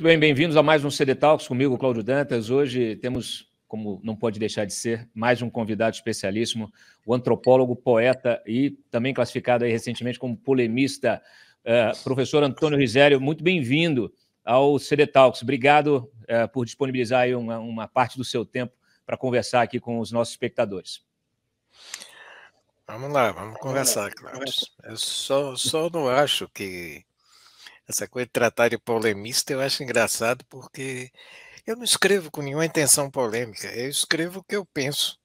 Muito bem, bem-vindos a mais um CD Talks comigo, Cláudio Dantas. Hoje temos, como não pode deixar de ser, mais um convidado especialíssimo, o antropólogo, poeta e também classificado aí recentemente como polemista, uh, professor Antônio Risério. Muito bem-vindo ao CD Talks. Obrigado uh, por disponibilizar aí uma, uma parte do seu tempo para conversar aqui com os nossos espectadores. Vamos lá, vamos conversar, Cláudio. Eu só, só não acho que essa coisa de tratar de polemista eu acho engraçado porque eu não escrevo com nenhuma intenção polêmica, eu escrevo o que eu penso.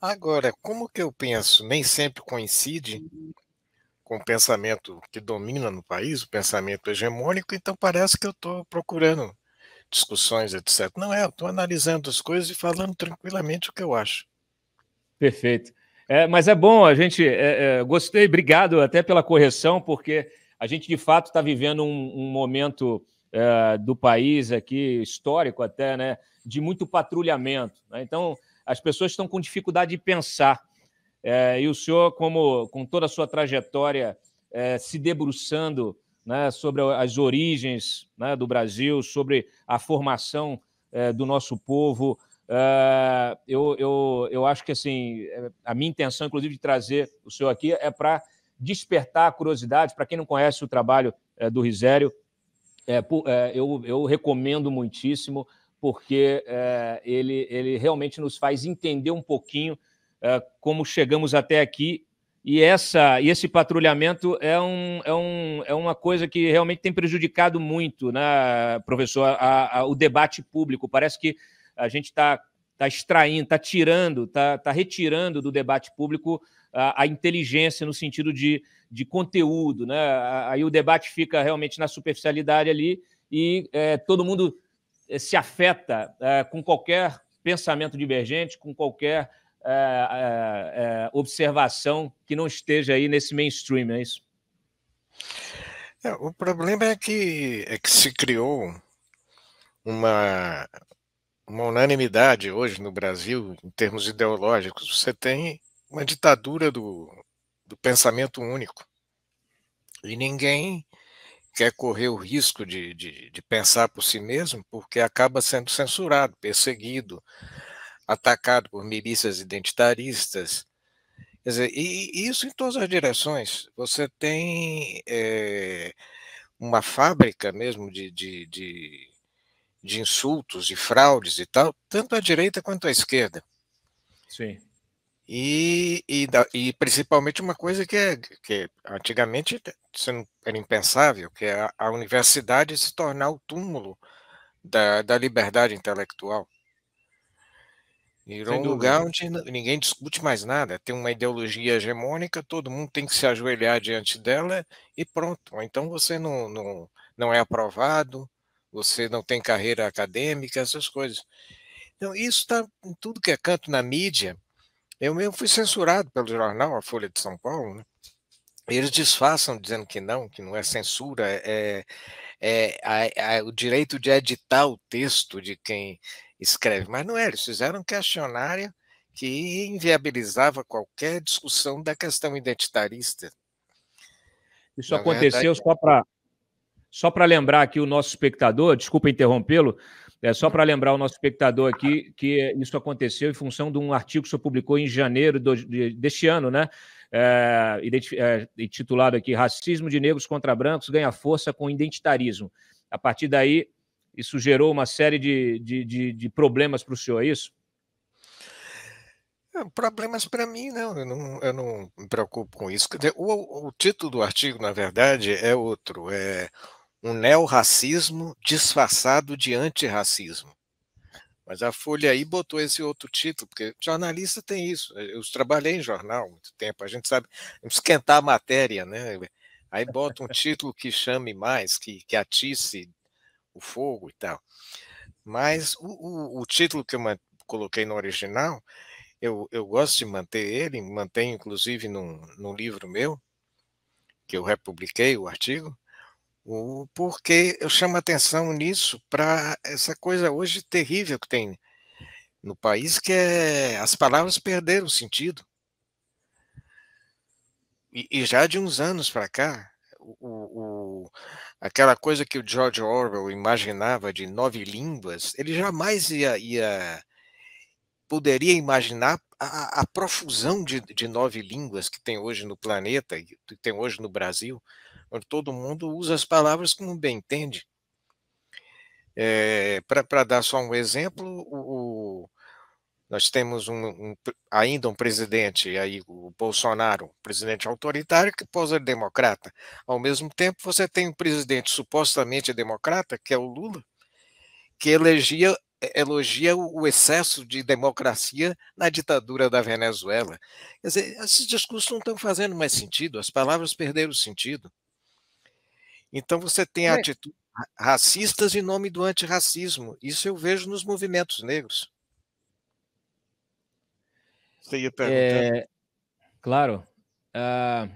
Agora, como que eu penso nem sempre coincide com o pensamento que domina no país, o pensamento hegemônico, então parece que eu estou procurando discussões, etc. Não é, eu estou analisando as coisas e falando tranquilamente o que eu acho. Perfeito. É, mas é bom, a gente. É, é, gostei, obrigado até pela correção, porque a gente de fato está vivendo um, um momento é, do país aqui, histórico até, né, de muito patrulhamento. Né? Então, as pessoas estão com dificuldade de pensar. É, e o senhor, como com toda a sua trajetória, é, se debruçando né, sobre as origens né, do Brasil, sobre a formação do nosso povo, eu, eu, eu acho que assim a minha intenção, inclusive, de trazer o senhor aqui é para despertar a curiosidade. Para quem não conhece o trabalho é, do Risério, é, é, eu, eu, recomendo muitíssimo, porque é, ele, ele realmente nos faz entender um pouquinho é, como chegamos até aqui. E, essa, e esse patrulhamento é, um, é, um, é uma coisa que realmente tem prejudicado muito, né, professor, a, a, o debate público. Parece que a gente está tá extraindo, está tirando, está tá retirando do debate público a, inteligência no sentido de, de conteúdo. Né? Aí o debate fica realmente na superficialidade ali e é, todo mundo é, se afeta é, com qualquer pensamento divergente, com qualquer é, é, é observação que não esteja aí nesse mainstream, é isso? o problema é que, é que se criou uma, uma unanimidade hoje no Brasil, em termos ideológicos. Você tem uma ditadura do, do pensamento único. E ninguém quer correr o risco de, de, de, pensar por si mesmo, porque acaba sendo censurado, perseguido, atacado por milícias identitaristas. Quer dizer, e, isso em todas as direções. Você tem é, uma fábrica mesmo de, de, de, de insultos, de fraudes e tal, tanto à direita quanto à esquerda. Sim. E, e, e, principalmente uma coisa que, é, que é, antigamente era impensável, que é a, a universidade se tornar o túmulo da, da liberdade intelectual. Virou um lugar onde ninguém discute mais nada, tem uma ideologia hegemônica, todo mundo tem que se ajoelhar diante dela e pronto. Então você não, não, não é aprovado, você não tem carreira acadêmica, essas coisas. Então, isso está em tudo que é canto na mídia eu mesmo fui censurado pelo jornal, a Folha de São Paulo, né? Eles disfarçam dizendo que não, que não é censura, é, é, é o direito de editar o texto de quem escreve. Mas não é, eles fizeram um questionário que inviabilizava qualquer discussão da questão identitarista. Isso Na aconteceu verdade... só para só para lembrar aqui o nosso espectador, desculpa interrompê-lo, é só para lembrar o nosso espectador aqui que isso aconteceu em função de um artigo que o senhor publicou em janeiro do, de, deste ano, né? É, é, aqui Racismo de Negros contra Brancos ganha força com identitarismo. A partir daí, isso gerou uma série de, de, de, de problemas para o senhor, é isso? Problemas para mim, não eu, não. eu não me preocupo com isso. O, o título do artigo, na verdade, é outro. É um neorracismo disfarçado de antirracismo. Mas a Folha aí botou esse outro título, porque jornalista tem isso. Né? Eu trabalhei em jornal há muito tempo, a gente sabe esquentar a matéria, né? Aí bota um título que chame mais, que, que atice o fogo e tal. Mas o, o, o título que eu coloquei no original, eu, eu gosto de manter ele, mantenho inclusive num, num livro meu, que eu republiquei o artigo, o eu chamo atenção nisso para essa coisa hoje terrível que tem no país, que é as palavras perderam sentido. E, e já de uns anos para cá, o, o, aquela coisa que o George Orwell imaginava de nove línguas, ele jamais ia, ia poderia imaginar a, a profusão de, de, nove línguas que tem hoje no planeta, que tem hoje no Brasil todo mundo usa as palavras como bem entende. É, eh, Para dar só um exemplo, o, nós temos um, um, ainda um presidente, aí, o Bolsonaro, um presidente autoritário que ser democrata. Ao mesmo tempo, você tem um presidente supostamente democrata, que é o Lula, que elegia, elogia o excesso de democracia na ditadura da Venezuela. Quer dizer, esses discursos não estão fazendo mais sentido, as palavras perderam sentido. Então você tem é. atitudes racistas em nome do antirracismo. Isso eu vejo nos movimentos negros. Você ia perguntar? É, claro. Ah,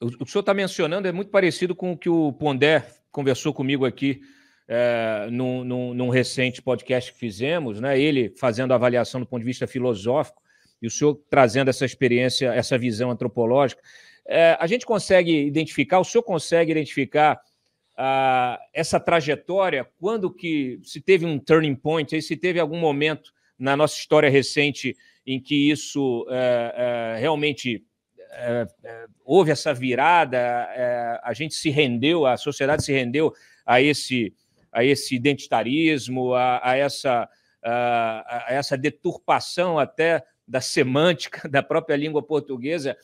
o, o, que o senhor está mencionando é muito parecido com o que o Pondé conversou comigo aqui é, num, num, num, recente podcast que fizemos, né? ele fazendo a avaliação do ponto de vista filosófico e o senhor trazendo essa experiência, essa visão antropológica. É, a gente consegue identificar, o senhor consegue identificar essa trajetória, quando que se teve um turning point, se teve algum momento na nossa história recente em que isso é, é, realmente é, é houve essa virada, é, a gente se rendeu, a sociedade se rendeu a esse, a esse identitarismo, a, a essa, a, a essa deturpação até da semântica da própria língua portuguesa.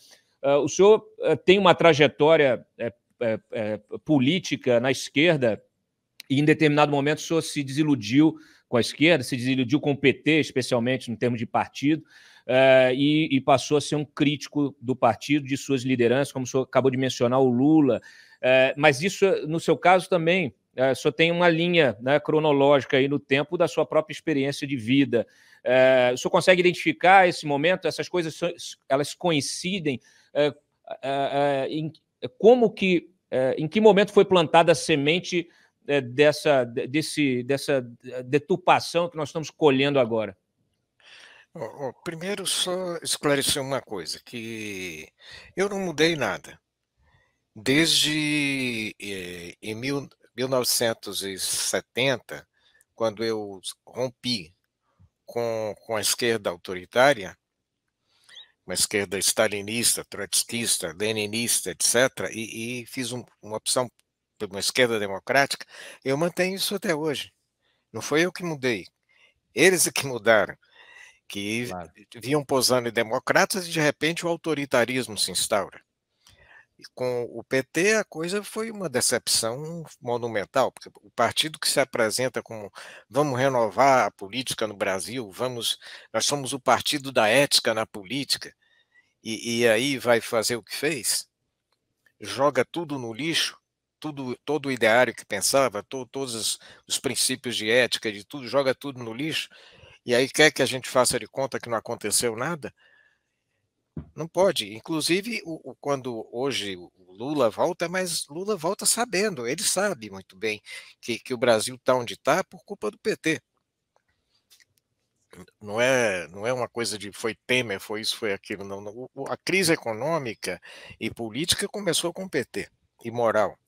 É, o senhor tem uma trajetória é, é, política na esquerda e em determinado momento o senhor se desiludiu com a esquerda, se desiludiu com o PT, especialmente no termo de partido, uh, e, e, passou a ser um crítico do partido, de suas lideranças, como o senhor acabou de mencionar, o Lula. Uh, mas isso, no seu caso, também uh, só tem uma linha né, cronológica aí no tempo da sua própria experiência de vida. Uh, o senhor consegue identificar esse momento? Essas coisas elas coincidem? Em, é, como que, é, em que momento foi plantada a semente é, dessa, desse, dessa deturpação que nós estamos colhendo agora? Primeiro, só esclarecer uma coisa, que eu não mudei nada. Desde em 1970, quando eu rompi com, com a esquerda autoritária, uma esquerda stalinista, trotskista, leninista, etc., e, e fiz um, uma opção por uma esquerda democrática, eu mantenho isso até hoje. Não foi eu que mudei. Eles é que mudaram, que claro. vinham posando em democratas e de repente o autoritarismo se instaura. E com o PT a coisa foi uma decepção monumental, porque o partido que se apresenta como vamos renovar a política no Brasil, vamos, nós somos o partido da ética na política, e, e aí vai fazer o que fez? Joga tudo no lixo, tudo, todo o ideário que pensava, to, todos os, os princípios de ética, de tudo, joga tudo no lixo, e aí quer que a gente faça de conta que não aconteceu nada? Não pode. Inclusive, o, o, quando hoje o Lula volta, mas Lula volta sabendo, ele sabe muito bem que, que o Brasil está onde está por culpa do PT não é, não é uma coisa de foi Temer, foi isso, foi aquilo. Não, não. A crise econômica e política começou com o PT e moral.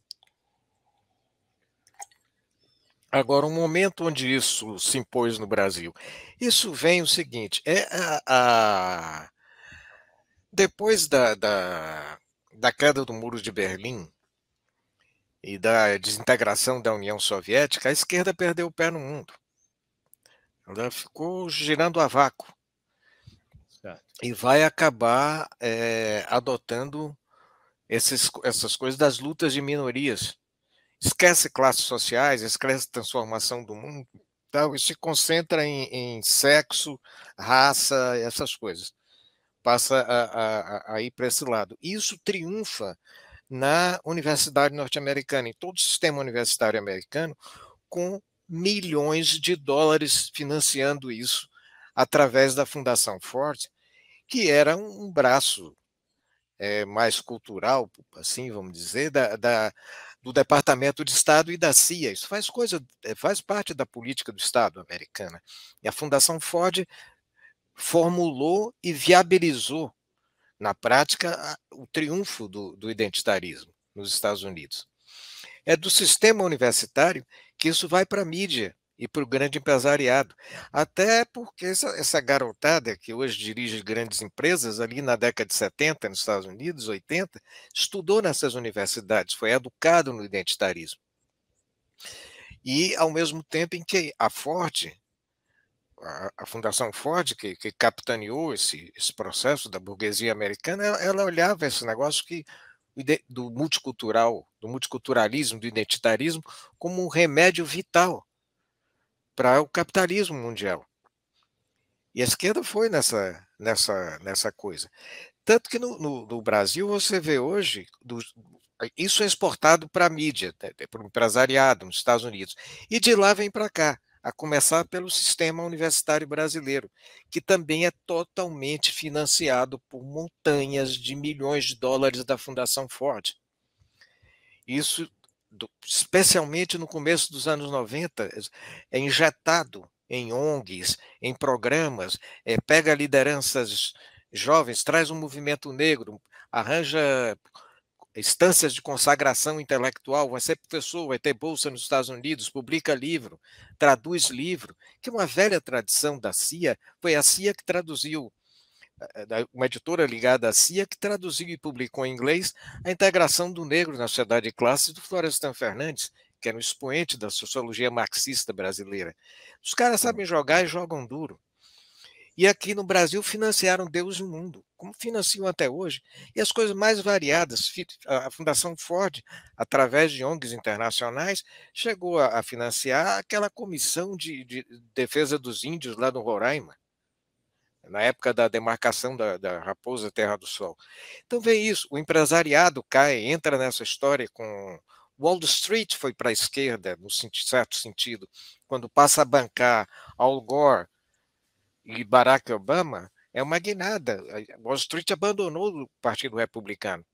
Agora, o momento onde isso se impôs no Brasil, isso vem o seguinte: é a, a depois da, da, da queda do muro de Berlim e da desintegração da União Soviética, a esquerda perdeu o pé no mundo. Ela né, ficou girando a vácuo. Certo. E vai acabar é, adotando esses, essas coisas das lutas de minorias. Esquece classes sociais, esquece transformação do mundo, tal, e se concentra em, em sexo, raça, essas coisas. Passa a, a, a ir para esse lado. Isso triunfa na universidade norte-americana, em todo o sistema universitário americano, com milhões de dólares financiando isso através da Fundação Ford, que era um braço é, mais cultural, assim vamos dizer, da, da, do Departamento de Estado e da CIA. Isso faz coisa, é, faz parte da política do Estado americana. E a Fundação Ford formulou e viabilizou na prática o triunfo do, do identitarismo nos Estados Unidos. É do sistema universitário que isso vai para a mídia e para o grande empresariado. Até porque essa, essa, garotada que hoje dirige grandes empresas, ali na década de 70, nos Estados Unidos, 80, estudou nessas universidades, foi educado no identitarismo. E, ao mesmo tempo em que a Ford, a, a Fundação Ford, que, que capitaneou esse, esse, processo da burguesia americana, ela, ela olhava esse negócio que do multicultural, do multiculturalismo, do identitarismo, como um remédio vital para o capitalismo mundial. E a esquerda foi nessa, nessa, nessa coisa. Tanto que no, no, no Brasil você vê hoje, do, isso é exportado para a mídia, para o empresariado nos Estados Unidos, e de lá vem para cá a começar pelo sistema universitário brasileiro, que também é totalmente financiado por montanhas de milhões de dólares da Fundação Ford. Isso, especialmente no começo dos anos 90, é, é injetado em ONGs, em programas, é, pega lideranças jovens, traz um movimento negro, arranja instâncias de consagração intelectual, vai ser professor, vai ter bolsa nos Estados Unidos, publica livro, traduz livro, que é uma velha tradição da CIA, foi a CIA que traduziu, eh, uma editora ligada à CIA que traduziu e publicou em inglês a integração do negro na sociedade de classe do Florestan Fernandes, que era um expoente da sociologia marxista brasileira. Os caras hum. sabem jogar e jogam duro. E aqui no Brasil financiaram Deus e o mundo, como financiam até hoje. E as coisas mais variadas. A Fundação Ford, através de ONGs internacionais, chegou a financiar aquela comissão de, de defesa dos índios lá no Roraima, na época da demarcação da, da Raposa Terra do Sol. Então, vem isso: o empresariado cai, entra nessa história com Wall Street foi para a esquerda, no certo sentido, quando passa a bancar Al Gore, e Barack Obama é uma guinada. Wall Street abandonou o Partido Republicano.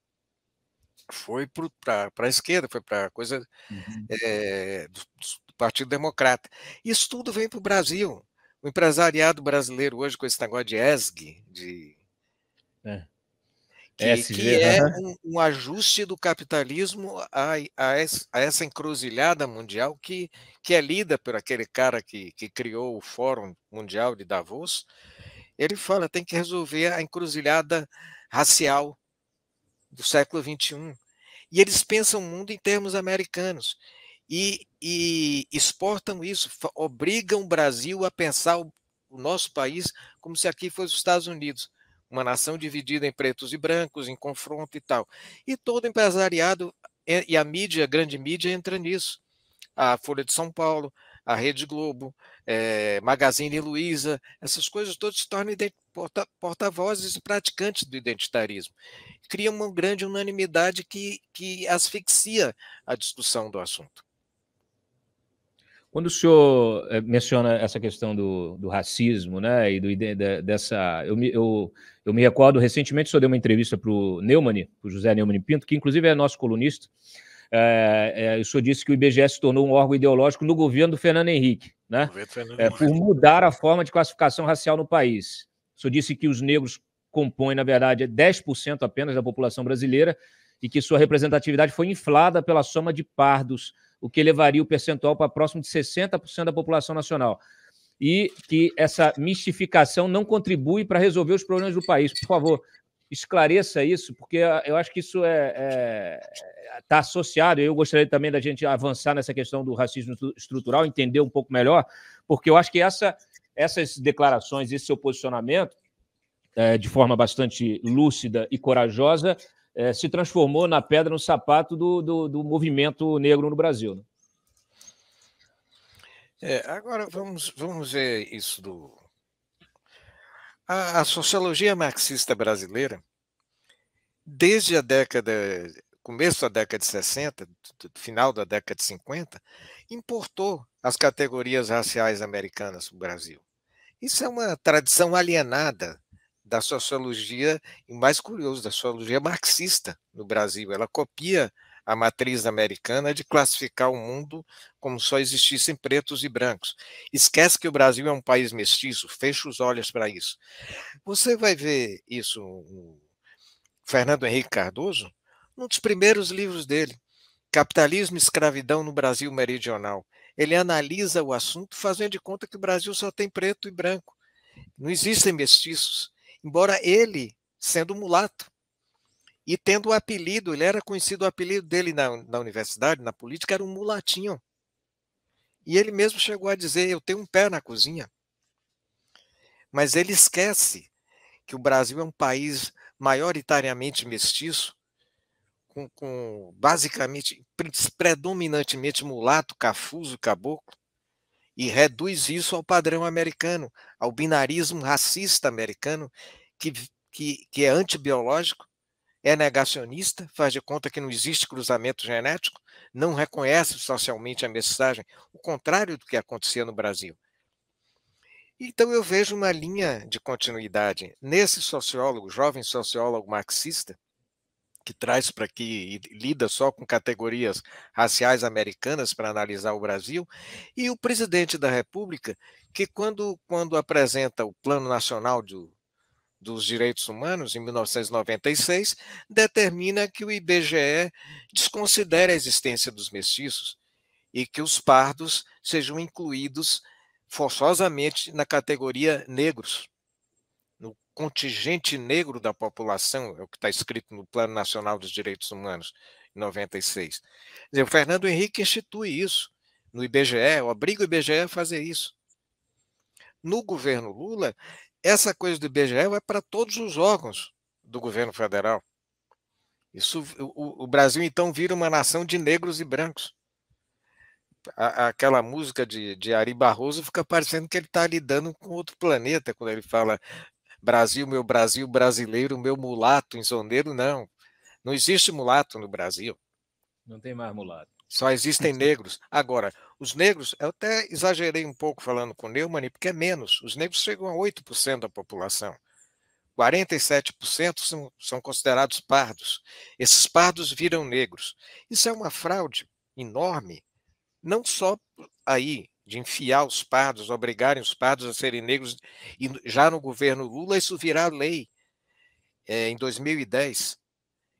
Foi para a esquerda, foi para a coisa uhum. é, do, do Partido Democrata. Isso tudo vem para o Brasil. O empresariado brasileiro hoje, com esse negócio de ESG, de é. É, que, SG, que é uhum. um, um, ajuste do capitalismo a, a, a, essa encruzilhada mundial que, que é lida por aquele cara que, que criou o Fórum Mundial de Davos. Ele fala tem que resolver a encruzilhada racial do século XXI. E eles pensam o mundo em termos americanos e, e exportam isso, obrigam o Brasil a pensar o, o nosso país como se aqui fosse os Estados Unidos uma nação dividida em pretos e brancos, em confronto e tal. E todo empresariado e a mídia, a grande mídia, entra nisso. A Folha de São Paulo, a Rede Globo, é, Magazine Luiza, essas coisas todas se tornam porta-vozes porta e praticantes do identitarismo. Cria uma grande unanimidade que, que asfixia a discussão do assunto. Quando o senhor eh, menciona essa questão do, do racismo, né, e do, de, dessa, eu me, eu, eu me recordo recentemente, senhor deu uma entrevista para o Neumann, para José Neumann Pinto, que inclusive é nosso colunista, é, é, o senhor disse que o IBGE se tornou um órgão ideológico no governo do Fernando Henrique, né? Fernando é, por mudar a forma de classificação racial no país. O senhor disse que os negros compõem, na verdade, 10% apenas da população brasileira e que sua representatividade foi inflada pela soma de pardos o que levaria o percentual para próximo de 60% da população nacional. E que essa mistificação não contribui para resolver os problemas do país. Por favor, esclareça isso, porque ah, eu acho que isso é está é, tá associado. Eu gostaria também da gente avançar nessa questão do racismo estrutural, entender um pouco melhor, porque eu acho que essa, essas declarações, esse seu posicionamento, é, de forma bastante lúcida e corajosa, é, se transformou na pedra no sapato do, do, do movimento negro no Brasil. Né? É, agora vamos, vamos ver isso do. A, a, sociologia marxista brasileira, desde a década, começo da década de 60, final da década de 50, importou as categorias raciais americanas para o Brasil. Isso é uma tradição alienada da sociologia, e mais curioso, da sociologia marxista no Brasil. Ela copia a matriz americana de classificar o mundo como só existissem pretos e brancos. Esquece que o Brasil é um país mestiço, fecha os olhos para isso. Você vai ver isso, o Fernando Henrique Cardoso, num dos primeiros livros dele, Capitalismo e Escravidão no Brasil Meridional. Ele analisa o assunto fazendo de conta que o Brasil só tem preto e branco. Não existem mestiços embora ele, sendo mulato, e tendo o apelido, ele era conhecido, o apelido dele na, na universidade, na política, era um mulatinho. E ele mesmo chegou a dizer: Eu tenho um pé na cozinha. Mas ele esquece que o Brasil é um país maioritariamente mestiço, com, com basicamente, predominantemente mulato, cafuso, caboclo e reduz isso ao padrão americano, ao binarismo racista americano, que, que, que é antibiológico, é negacionista, faz de conta que não existe cruzamento genético, não reconhece socialmente a mensagem, o contrário do que acontecia no Brasil. Então eu vejo uma linha de continuidade nesse sociólogo, jovem sociólogo marxista, que traz para que lida só com categorias raciais americanas para analisar o Brasil, e o presidente da República, que quando, quando apresenta o Plano Nacional de, dos Direitos Humanos, em 1996, determina que o IBGE desconsidere a existência dos mestiços e que os pardos sejam incluídos forçosamente na categoria negros contingente negro da população, é o que está escrito no Plano Nacional dos Direitos Humanos, em 96. o Fernando Henrique institui isso no IBGE, obriga o IBGE a fazer isso. No governo Lula, essa coisa do IBGE vai para todos os órgãos do governo federal. Isso, o, o Brasil então vira uma nação de negros e brancos. aquela música de, de Ari Barroso fica parecendo que ele está lidando com outro planeta quando ele fala Brasil, meu Brasil brasileiro, meu mulato em Zoneiro, não. Não existe mulato no Brasil. Não tem mais mulato. Só existem negros. Agora, os negros, eu até exagerei um pouco falando com Neumann, porque é menos. Os negros chegam a 8% da população. 47% são, são considerados pardos. Esses pardos viram negros. Isso é uma fraude enorme, não só aí de enfiar os pardos, obrigarem os pardos a serem negros, e já no governo Lula isso virá lei é, em 2010.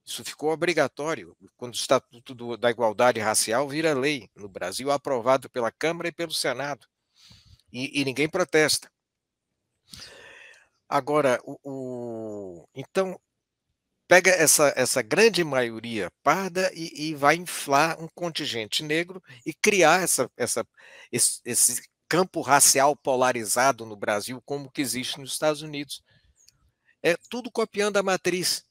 Isso ficou obrigatório quando o Estatuto do, da Igualdade Racial vira lei no Brasil, aprovado pela Câmara e pelo Senado. E, e ninguém protesta. Agora, o, o, então, pega essa, essa grande maioria parda e, e vai inflar um contingente negro e criar essa, essa, esse, esse campo racial polarizado no Brasil, como que existe nos Estados Unidos. É tudo copiando a matriz.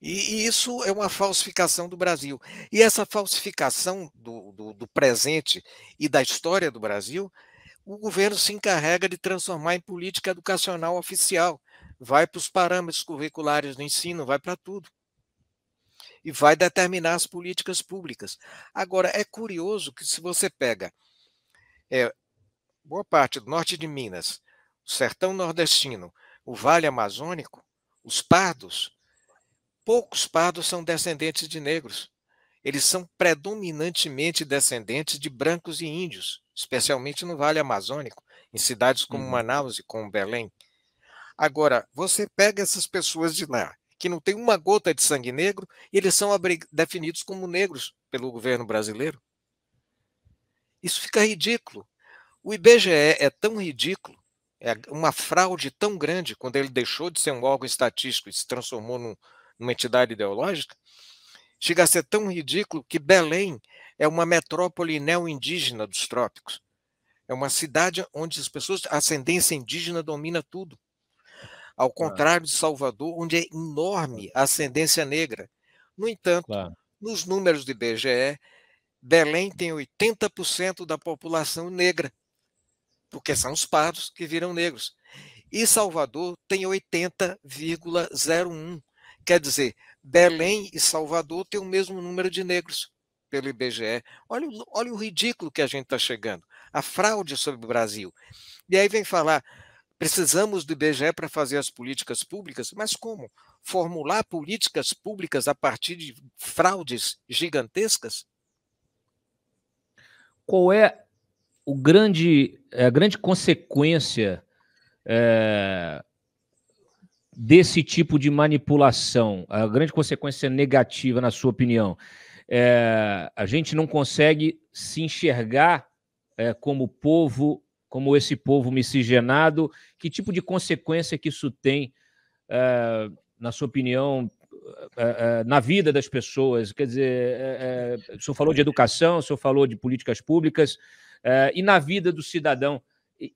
E, e isso é uma falsificação do Brasil. E essa falsificação do, do, do presente e da história do Brasil, o governo se encarrega de transformar em política educacional oficial vai para os parâmetros curriculares do ensino, vai para tudo. E vai determinar as políticas públicas. Agora, é curioso que se você pega é, boa parte do norte de Minas, o sertão nordestino, o vale amazônico, os pardos, poucos pardos são descendentes de negros. Eles são predominantemente descendentes de brancos e índios, especialmente no Vale Amazônico, em cidades como uhum. Manaus e como Belém. Agora, você pega essas pessoas de lá, que não tem uma gota de sangue negro, e eles são definidos como negros pelo governo brasileiro. Isso fica ridículo. O IBGE é tão ridículo, é uma fraude tão grande quando ele deixou de ser um órgão estatístico e se transformou num, numa entidade ideológica, chega a ser tão ridículo que Belém é uma metrópole neo-indígena dos trópicos. É uma cidade onde as pessoas, a ascendência indígena domina tudo ao tá. contrário de Salvador, onde é enorme a ascendência negra. No entanto, claro. nos números do IBGE, Belém tem 80% da população negra, porque são os pardos que viram negros. E Salvador tem 80,01. Quer dizer, Belém e Salvador têm o mesmo número de negros pelo IBGE. Olha, olha o ridículo que a gente está chegando. A fraude sobre o Brasil. E aí vem falar, Precisamos do IBGE para fazer as políticas públicas, mas como? Formular políticas públicas a partir de fraudes gigantescas? Qual é o grande, é a grande consequência é, desse tipo de manipulação? A grande consequência negativa, na sua opinião? É, a gente não consegue se enxergar é, como povo como esse povo miscigenado, que tipo de consequência que isso tem, eh, na sua opinião, eh, eh, na vida das pessoas? Quer dizer, uh, o senhor falou de educação, o senhor falou de políticas públicas, e na vida do cidadão,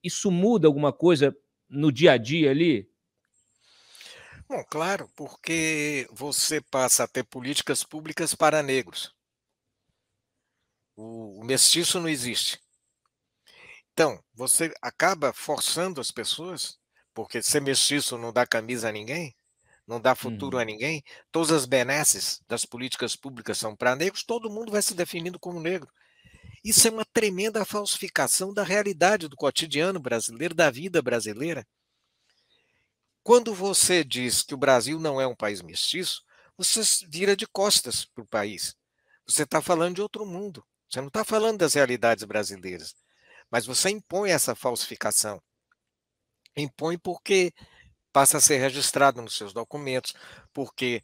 isso muda alguma coisa no dia a dia ali? Bom, claro, porque você passa a ter políticas públicas para negros. O, o mestiço não existe. Então, você acaba forçando as pessoas, porque ser mestiço não dá camisa a ninguém, não dá futuro uhum. a ninguém, todas as benesses das políticas públicas são para negros, todo mundo vai se definindo como negro. Isso é uma tremenda falsificação da realidade do cotidiano brasileiro, da vida brasileira. Quando você diz que o Brasil não é um país mestiço, você vira de costas para o país. Você está falando de outro mundo. Você não está falando das realidades brasileiras. Mas você impõe essa falsificação. Impõe porque passa a ser registrado nos seus documentos, porque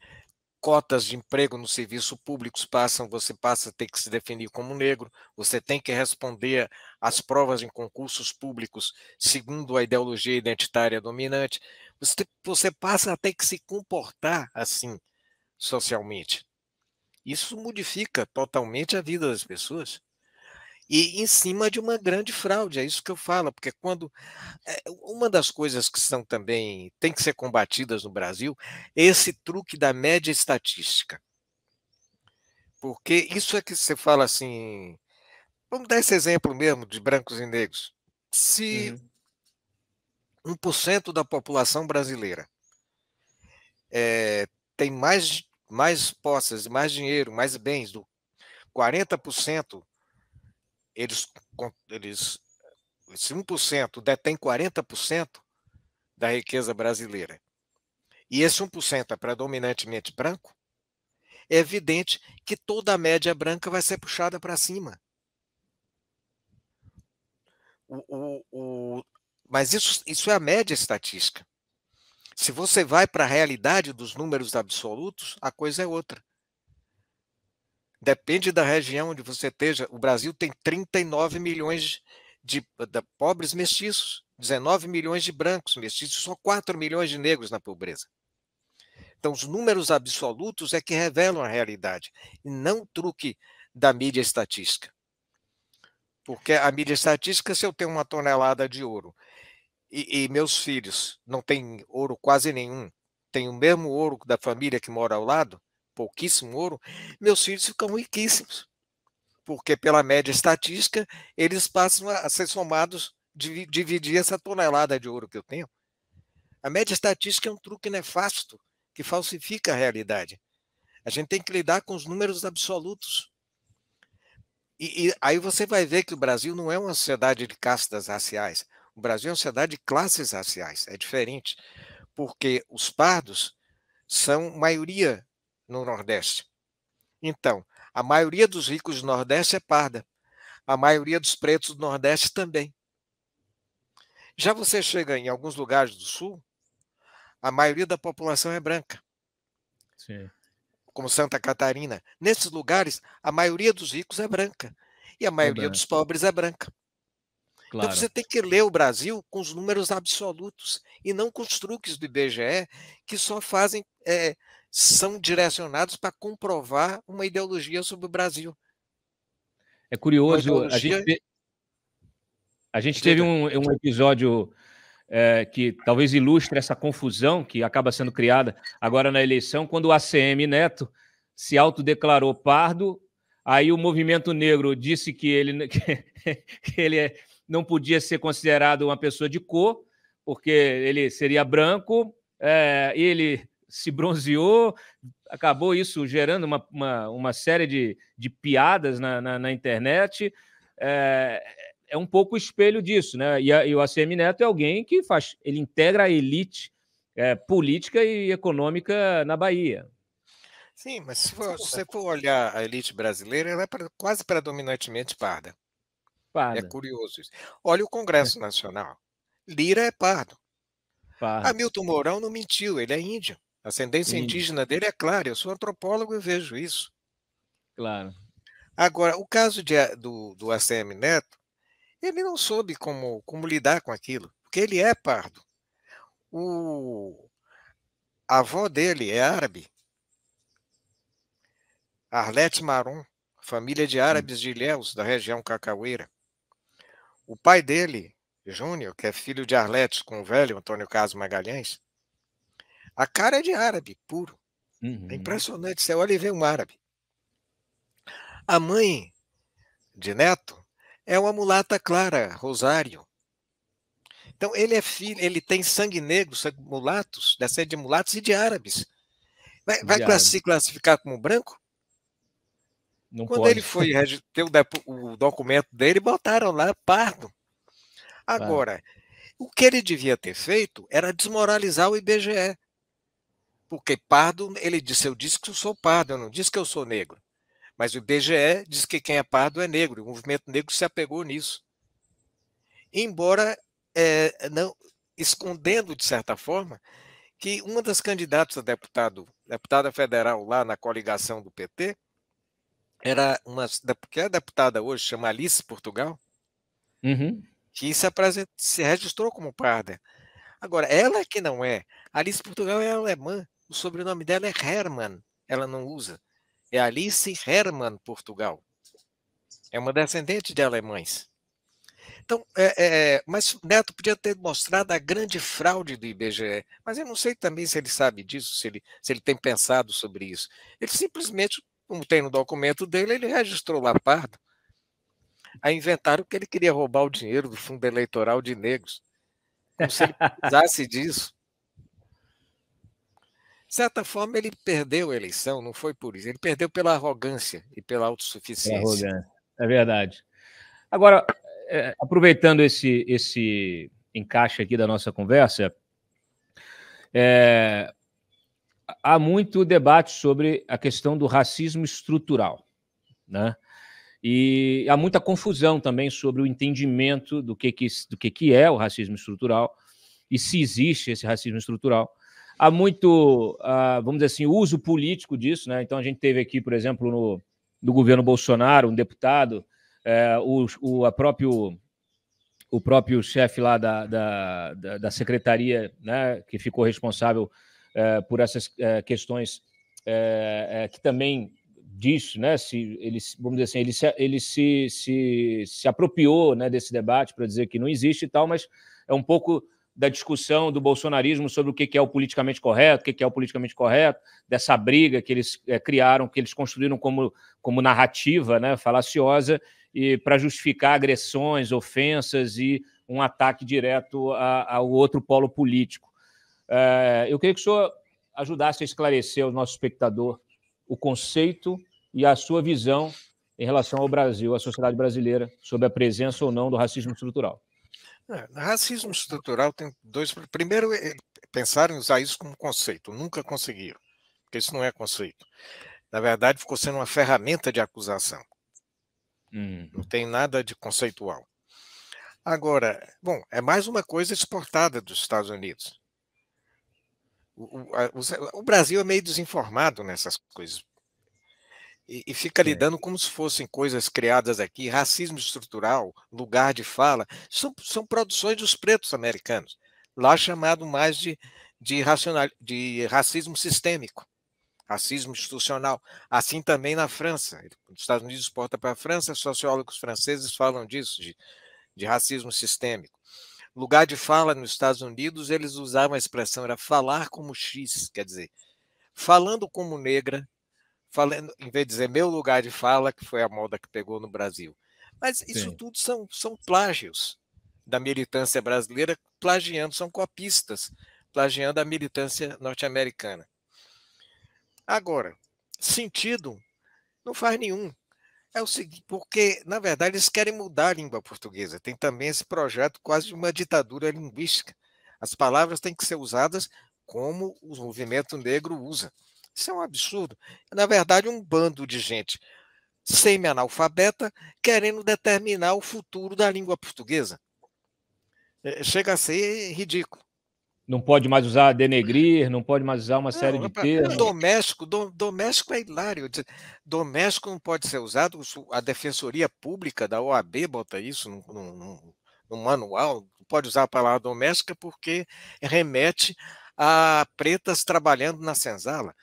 cotas de emprego no serviço público passam, você passa a ter que se definir como negro, você tem que responder às provas em concursos públicos segundo a ideologia identitária dominante, você, você passa a ter que se comportar assim socialmente. Isso modifica totalmente a vida das pessoas e em cima de uma grande fraude. É isso que eu falo, porque quando eh, uma das coisas que são também tem que ser combatidas no Brasil, é esse truque da média estatística. Porque isso é que você fala assim, vamos dar esse exemplo mesmo de brancos e negros. Se uhum. 1% da população brasileira é, tem mais mais posses, mais dinheiro, mais bens do 40% eles, eles 1% detém 40% da riqueza brasileira, e esse 1% é predominantemente branco, é evidente que toda a média branca vai ser puxada para cima. O, o, o, mas isso, isso é a média estatística. Se você vai para a realidade dos números absolutos, a coisa é outra. Depende da região onde você esteja. O Brasil tem 39 milhões de, de pobres mestiços, 19 milhões de brancos mestiços, só 4 milhões de negros na pobreza. Então, os números absolutos é que revelam a realidade, e não o truque da mídia estatística. Porque a mídia estatística, se eu tenho uma tonelada de ouro e, e meus filhos não têm ouro quase nenhum, têm o mesmo ouro da família que mora ao lado, pouquíssimo ouro, meus filhos ficam riquíssimos. Porque, pela média estatística, eles passam a ser somados, dividir essa tonelada de ouro que eu tenho. A média estatística é um truque nefasto que falsifica a realidade. A gente tem que lidar com os números absolutos. E, e, aí você vai ver que o Brasil não é uma sociedade de castas raciais. O Brasil é uma sociedade de classes raciais. É diferente. Porque os pardos são maioria no Nordeste. Então, a maioria dos ricos do Nordeste é parda. A maioria dos pretos do Nordeste também. Já você chega em alguns lugares do Sul, a maioria da população é branca. Sim. Como Santa Catarina. Nesses lugares, a maioria dos ricos é branca. E a maioria é dos pobres é branca. Então, claro. Então você tem que ler o Brasil com os números absolutos e não com os truques do IBGE que só fazem é, são direcionados para comprovar uma ideologia sobre o Brasil. É curioso, ideologia... a, gente, a gente, teve um, um episódio é, que talvez ilustre essa confusão que acaba sendo criada agora na eleição, quando o ACM Neto se autodeclarou pardo, aí o movimento negro disse que ele, que, ele é, não podia ser considerado uma pessoa de cor, porque ele seria branco, é, ele se bronzeou, acabou isso gerando uma, uma, uma série de, de piadas na, na, na internet. É, é um pouco o espelho disso, né? E, a, e o ACM Neto é alguém que faz, ele integra a elite é, política e econômica na Bahia. Sim, mas se, for, se você for olhar a elite brasileira, ela é quase predominantemente parda. É parda. É curioso isso. Olha o Congresso Nacional. Lira é pardo. pardo. Hamilton Mourão não mentiu, ele é índio. A ascendência Sim. indígena dele é clara, eu sou antropólogo e vejo isso. Claro. Agora, o caso de, eh, do, do ACM Neto, ele não soube como, como lidar com aquilo, porque ele é pardo. O, a avó dele é árabe. Arlete Maron, família de árabes de Ilhéus, da região cacaueira. O pai dele, Júnior, que é filho de Arletes com o velho Antônio Carlos Magalhães, a cara é de árabe, puro. É uhum. É impressionante. Você olha e vê um árabe. A mãe de Neto é uma mulata clara, Rosário. Então ele é filho, ele tem sangue negro, sangue mulatos, descende de mulatos e de árabes. Vai, vai se classificar como branco? Não Quando pode. ele foi ter o, documento dele, botaram lá pardo. Agora, o que ele devia ter feito era desmoralizar o IBGE. Porque pardo, ele disse, eu disse que eu sou pardo, eu não disse que eu sou negro. Mas o IBGE diz que quem é pardo é negro, e o movimento negro se apegou nisso. Embora é, não escondendo, de certa forma, que uma das candidatas a deputado, deputada federal lá na coligação do PT, era uma que é deputada hoje, chama Alice Portugal, uhum. que se, apresentou se registrou como parda. Agora, ela é que não é, Alice Portugal é alemã, o sobrenome dela é Herman, ela não usa. É Alice Herman Portugal. É uma descendente de alemães. Então, é, é, é mas Neto podia ter mostrado a grande fraude do IBGE, mas eu não sei também se ele sabe disso, se ele, se ele tem pensado sobre isso. Ele simplesmente, como tem no documento dele, ele registrou lá pardo. Aí inventaram que ele queria roubar o dinheiro do fundo eleitoral de negros. Como se ele precisasse disso certa forma, ele perdeu a eleição, não foi por isso. Ele perdeu pela arrogância e pela autossuficiência. É, arrogância. é verdade. Agora, é, aproveitando esse, esse encaixe aqui da nossa conversa, é, há muito debate sobre a questão do racismo estrutural, né? E há muita confusão também sobre o entendimento do que, que, do que, que é o racismo estrutural e se existe esse racismo estrutural há muito, uh, vamos dizer assim, uso político disso, né? Então a gente teve aqui, por exemplo, no, no governo Bolsonaro, um deputado, é, o, o, a próprio, o próprio chefe lá da, da, da, da, secretaria, né, que ficou responsável é, por essas é, questões, que também disso, né? Se ele, vamos dizer assim, ele se, ele se, se, se apropriou né, desse debate para dizer que não existe e tal, mas é um pouco da discussão do bolsonarismo sobre o que é o politicamente correto, o que é o politicamente correto, dessa briga que eles eh, criaram, que eles construíram como, como narrativa né, falaciosa e para justificar agressões, ofensas e um ataque direto ao outro polo político. Eh, eu queria que o senhor ajudasse a esclarecer ao nosso espectador o conceito e a sua visão em relação ao Brasil, à sociedade brasileira, sobre a presença ou não do racismo estrutural. É, racismo estrutural tem dois. Primeiro, é, pensaram em usar isso como conceito, nunca conseguiram, porque isso não é conceito. Na verdade, ficou sendo uma ferramenta de acusação. Hum. Não tem nada de conceitual. Agora, bom, é mais uma coisa exportada dos Estados Unidos. O, o, a, o, o Brasil é meio desinformado nessas coisas e, e fica é. lidando como se fossem coisas criadas aqui, racismo estrutural, lugar de fala, são, são produções dos pretos americanos, lá chamado mais de, de, racional, de racismo sistêmico, racismo institucional. Assim também na França. Os Estados Unidos exporta para a França, sociólogos franceses falam disso, de, de racismo sistêmico. Lugar de fala nos Estados Unidos, eles usavam a expressão era falar como X, quer dizer, falando como negra, falando, em vez de dizer meu lugar de fala, que foi a moda que pegou no Brasil. Mas isso Sim. tudo são, são plágios da militância brasileira, plagiando, são copistas, plagiando a militância norte-americana. Agora, sentido não faz nenhum. É o seguinte, porque, na verdade, eles querem mudar a língua portuguesa. Tem também esse projeto quase de uma ditadura linguística. As palavras têm que ser usadas como o movimento negro usa. Isso é um absurdo. É, na verdade, um bando de gente semi-analfabeta querendo determinar o futuro da língua portuguesa. É, chega a ser ridículo. Não pode mais usar denegrir, não pode mais usar uma série de termos. Doméstico, doméstico é hilário. Doméstico não pode ser usado. A Defensoria Pública da OAB bota isso no num manual. Não pode usar a palavra doméstica porque remete a pretas trabalhando na senzala.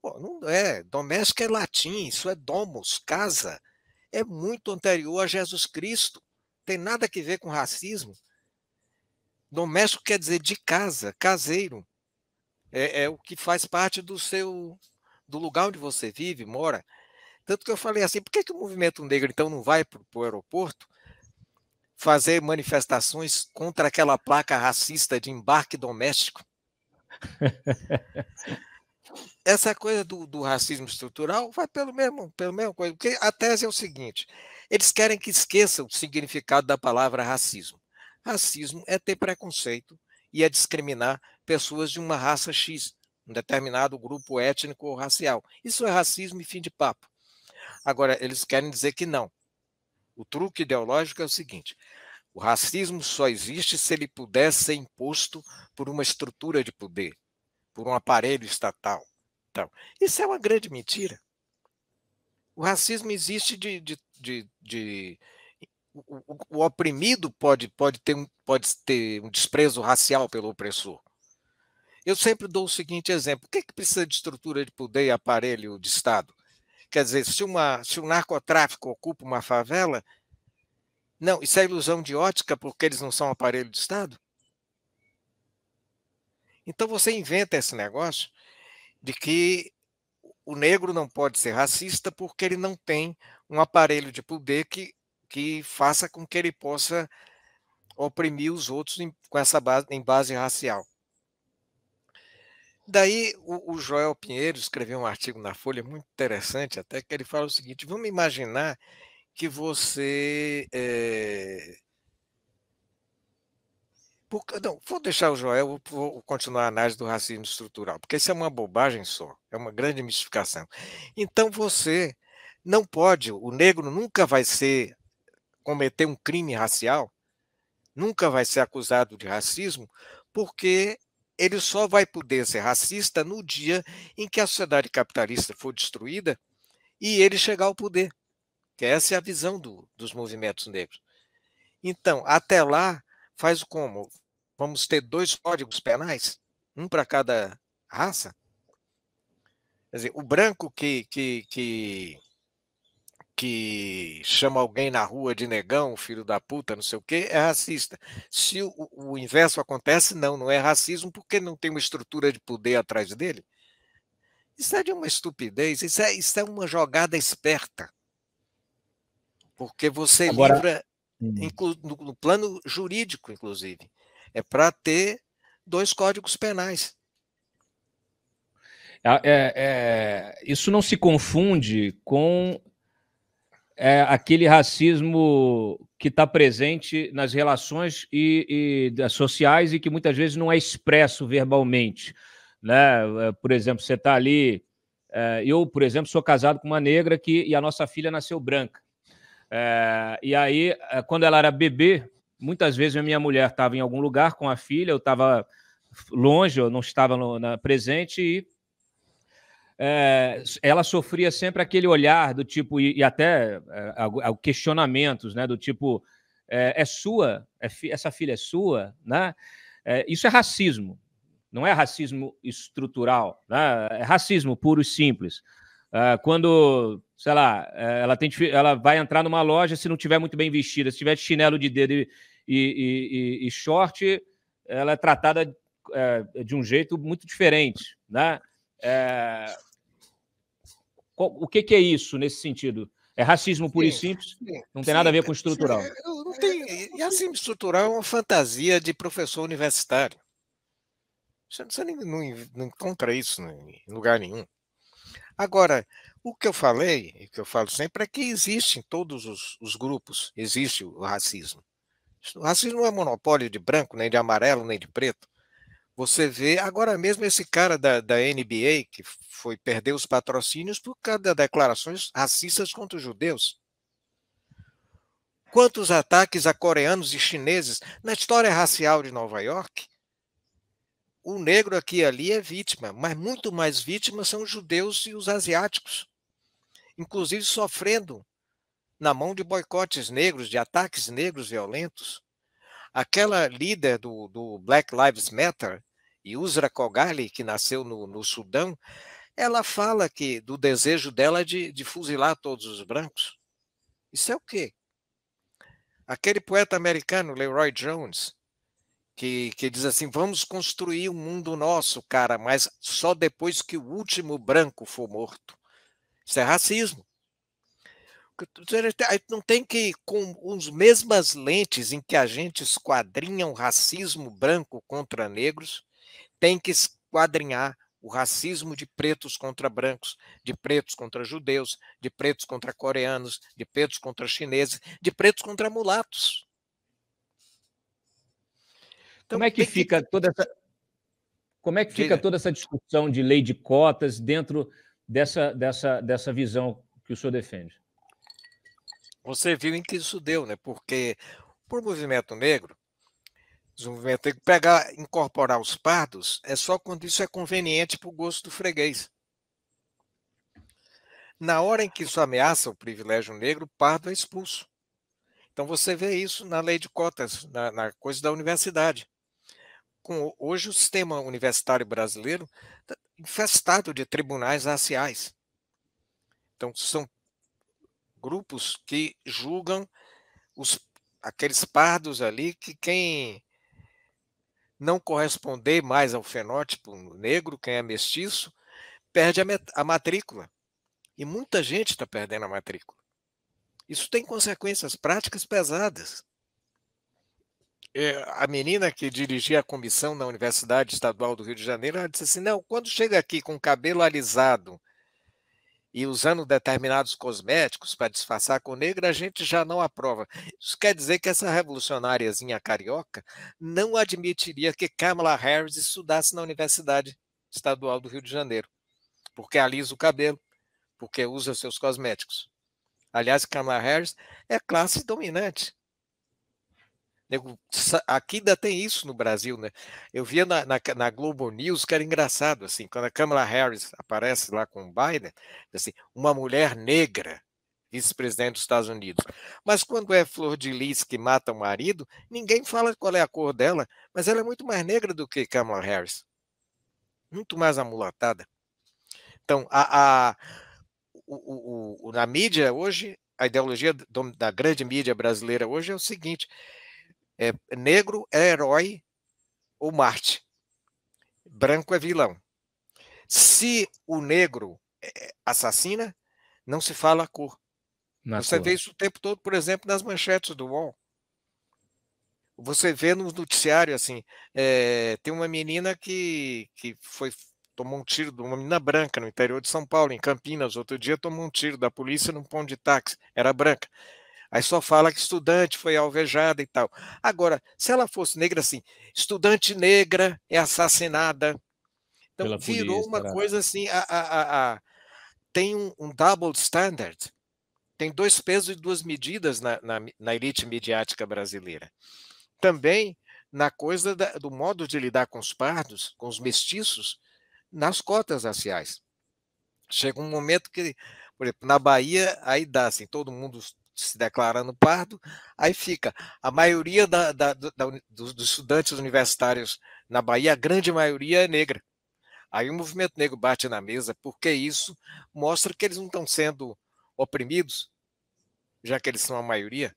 Pô, não é. Doméstica é latim, isso é domus, casa. É muito anterior a Jesus Cristo. Tem nada a ver com racismo. Doméstico quer dizer de casa, caseiro. É, é, o que faz parte do seu do lugar onde você vive, mora. Tanto que eu falei assim, por que, que o movimento negro então não vai para o aeroporto fazer manifestações contra aquela placa racista de embarque doméstico? essa coisa do, do, racismo estrutural vai pelo mesmo, pelo mesmo coisa, porque a tese é o seguinte: eles querem que esqueça o significado da palavra racismo. Racismo é ter preconceito e é discriminar pessoas de uma raça X, um determinado grupo étnico ou racial. Isso é racismo e fim de papo. Agora, eles querem dizer que não. O truque ideológico é o seguinte: o racismo só existe se ele pudesse ser imposto por uma estrutura de poder por um aparelho estatal. Então, isso é uma grande mentira. O racismo existe de. de, de, de o, o, oprimido pode, pode, ter um, pode ter um desprezo racial pelo opressor. Eu sempre dou o seguinte exemplo: o que, é que precisa de estrutura de poder e aparelho de Estado? Quer dizer, se, uma, se um narcotráfico ocupa uma favela, não, isso é ilusão de ótica porque eles não são aparelho de Estado? Então você inventa esse negócio de que o negro não pode ser racista porque ele não tem um aparelho de poder que, que faça com que ele possa oprimir os outros em, com essa base, em base racial. Daí o, o Joel Pinheiro escreveu um artigo na Folha muito interessante até que ele fala o seguinte: vamos imaginar que você é, não, vou deixar o Joel, vou continuar a análise do racismo estrutural, porque isso é uma bobagem só, é uma grande mistificação. Então você não pode, o negro nunca vai ser cometer um crime racial, nunca vai ser acusado de racismo, porque ele só vai poder ser racista no dia em que a sociedade capitalista for destruída e ele chegar ao poder. Que essa é a visão do, dos movimentos negros. Então, até lá, faz como? Vamos ter dois códigos penais, um para cada raça? Quer dizer, o branco que, que, que, que chama alguém na rua de negão, filho da puta, não sei o quê, é racista. Se o, o inverso acontece, não, não é racismo, porque não tem uma estrutura de poder atrás dele. Isso é de uma estupidez, isso é, isso é uma jogada esperta. Porque você Agora... livra Hum. no, no plano jurídico, inclusive, é para ter dois códigos penais. Ah, é, é, isso não se confunde com é, aquele racismo que está presente nas relações e, e, sociais e que muitas vezes não é expresso verbalmente. Né? É, por exemplo, você está ali. É, eu, por exemplo, sou casado com uma negra que, e a nossa filha nasceu branca. É, e aí, é, quando ela era bebê, muitas vezes a minha mulher estava em algum lugar com a filha, eu estava longe, eu não estava no, na, presente e é, ela sofria sempre aquele olhar do tipo, e, e até é, questionamentos, né? Do tipo, é, é sua, é fi, essa filha é sua, né? É, isso é racismo, não é racismo estrutural, né? é racismo puro e simples. Uh, quando, sei lá, é, ela, tem, ela vai entrar numa loja se não tiver muito bem vestida, se tiver de chinelo de dedo e, e, e, e short, ela é tratada é, de um jeito muito diferente, né? É... o que, que, é isso nesse sentido? É racismo puro sim, e simples? Sim, não tem sim, nada a ver com estrutural. Não tem, e assim, estrutural é uma fantasia de professor universitário. Você, não, não, não encontra isso em lugar nenhum. Agora, o que eu falei, e que eu falo sempre, é que existe em todos os, os grupos, existe o racismo. O racismo não é monopólio de branco, nem de amarelo, nem de preto. Você vê agora mesmo esse cara da, da NBA que foi perder os patrocínios por causa de declarações racistas contra os judeus. Quantos ataques a coreanos e chineses na história racial de Nova York? o negro aqui e ali é vítima, mas muito mais vítimas são os judeus e os asiáticos, inclusive sofrendo na mão de boicotes negros, de ataques negros violentos. Aquela líder do, do Black Lives Matter, Yusra Kogali, que nasceu no, no Sudão, ela fala que do desejo dela é de, de fuzilar todos os brancos. Isso é o quê? Aquele poeta americano, Leroy Jones, que, que diz assim: vamos construir um mundo nosso, cara, mas só depois que o último branco for morto. Isso é racismo. Não tem que, com as mesmas lentes em que a gente esquadrinha o racismo branco contra negros, tem que esquadrinhar o racismo de pretos contra brancos, de pretos contra judeus, de pretos contra coreanos, de pretos contra chineses, de pretos contra mulatos. Então, Como é que fica que... toda essa. Como é que fica toda essa discussão de lei de cotas dentro dessa, dessa, dessa visão que o senhor defende? Você viu em que isso deu, né? Porque por movimento negro, desenvolvimento que pegar, incorporar os pardos é só quando isso é conveniente para o gosto do freguês. Na hora em que isso ameaça o privilégio negro, o pardo é expulso. Então você vê isso na lei de cotas, na, na coisa da universidade com hoje o sistema universitário brasileiro tá infestado de tribunais raciais. Então, são grupos que julgam os, aqueles pardos ali que quem não corresponder mais ao fenótipo negro, quem é mestiço, perde a, a matrícula. E muita gente está perdendo a matrícula. Isso tem consequências práticas pesadas é, a menina que dirigia a comissão na Universidade Estadual do Rio de Janeiro, ela disse assim: não, quando chega aqui com cabelo alisado e usando determinados cosméticos para disfarçar com negro, a gente já não aprova. Isso quer dizer que essa revolucionáriazinha carioca não admitiria que Kamala Harris estudasse na Universidade Estadual do Rio de Janeiro, porque alisa o cabelo, porque usa seus cosméticos. Aliás, Kamala Harris é classe dominante. Aqui ainda tem isso no Brasil, né? Eu via na, na, na Globo News que era engraçado, assim, quando a Kamala Harris aparece lá com o Biden, assim, uma mulher negra vice-presidente dos Estados Unidos. Mas quando é Flor de Lis que mata o marido, ninguém fala qual é a cor dela, mas ela é muito mais negra do que Kamala Harris. Muito mais amulatada. Então, a, a o, o, o, na mídia hoje, a ideologia da grande mídia brasileira hoje é o seguinte: é, negro é herói ou Marte. Branco é vilão. Se o negro é, é, assassina, não se fala a cor. Na Você cor. vê isso o tempo todo, por exemplo, nas manchetes do UOL. Você vê no noticiário assim, é, tem uma menina que, que foi tomou um tiro de uma menina branca no interior de São Paulo, em Campinas, outro dia tomou um tiro da polícia num ponto de táxi, era branca. Aí só fala que estudante foi alvejada e tal. Agora, se ela fosse negra, assim, estudante negra é assassinada. Então, Pela virou polícia, uma né? coisa assim. A, a, a, tem um, um, double standard. Tem dois pesos e duas medidas na, na, na elite midiática brasileira. Também na coisa da, do modo de lidar com os pardos, com os mestiços, nas cotas raciais. Chega um momento que, por exemplo, na Bahia, aí dá assim, todo mundo se declarando pardo, aí fica a maioria da, da, da, dos, dos estudantes universitários na Bahia, a grande maioria é negra. Aí o movimento negro bate na mesa, porque isso mostra que eles não estão sendo oprimidos, já que eles são a maioria.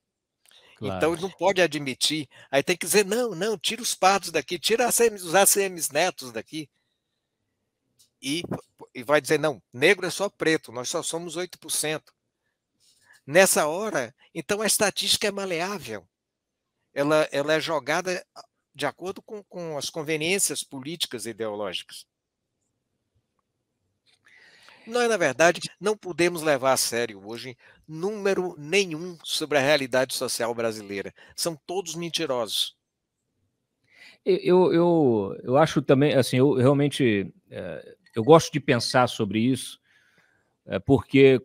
Então, claro. Então eles não pode admitir. Aí tem que dizer: não, não, tira os pardos daqui, tira ACMs, os ACMs netos daqui. E, e vai dizer: não, negro é só preto, nós só somos 8%. Nessa hora, então a estatística é maleável. Ela, ela é jogada ah, de acordo com, com as conveniências políticas e ideológicas. Nós, na verdade, não podemos levar a sério hoje número nenhum sobre a realidade social brasileira. São todos mentirosos. Eu, eu, eu acho também, assim, eu realmente é, eu gosto de pensar sobre isso, é, porque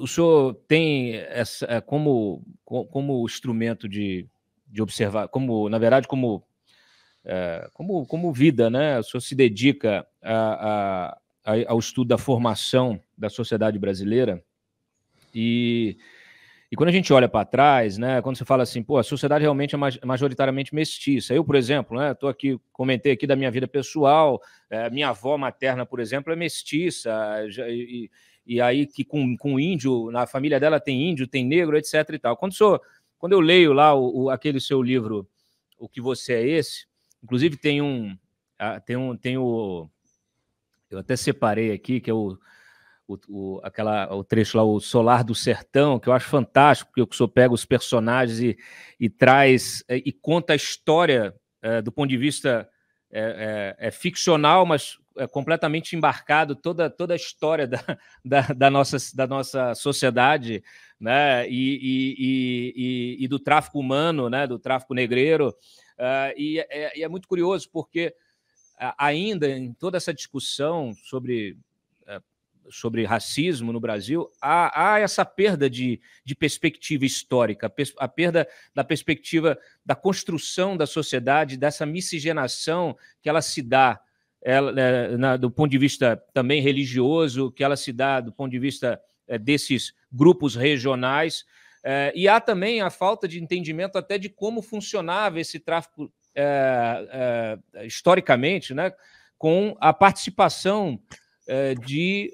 o senhor tem essa, eh, como, como instrumento de, de observar, como na verdade como, é, como, como vida, né? O senhor se dedica a, a, ao estudo da formação da sociedade brasileira e e quando a gente olha para trás, né, quando você fala assim, pô, a sociedade realmente é majoritariamente mestiça. Eu, por exemplo, né, tô aqui, comentei aqui da minha vida pessoal, é, minha avó materna, por exemplo, é mestiça, e, e aí que com, com índio, na família dela tem índio, tem negro, etc e tal. Quando, sou, quando eu leio lá o, o, aquele seu livro, O Que Você É Esse, inclusive tem um, tem um, tem o, eu até separei aqui, que é o, o, o, aquela, o trecho lá, o Solar do Sertão, que eu acho fantástico, porque o que senhor pega os personagens e, e traz, é, e conta a história é, do ponto de vista é, é, é, ficcional, mas é completamente embarcado toda, toda a história da, da, da nossa, da nossa sociedade né? E, e, e, e, do tráfico humano, né? do tráfico negreiro. Uh, e, é, é, e é muito curioso, porque ainda em toda essa discussão sobre é, sobre racismo no Brasil, há, há essa perda de, de perspectiva histórica, a perda da perspectiva da construção da sociedade, dessa miscigenação que ela se dá ela, né, na, do ponto de vista também religioso, que ela se dá do ponto de vista é, desses grupos regionais. É, e há também a falta de entendimento até de como funcionava esse tráfico é, historicamente, né, com a participação de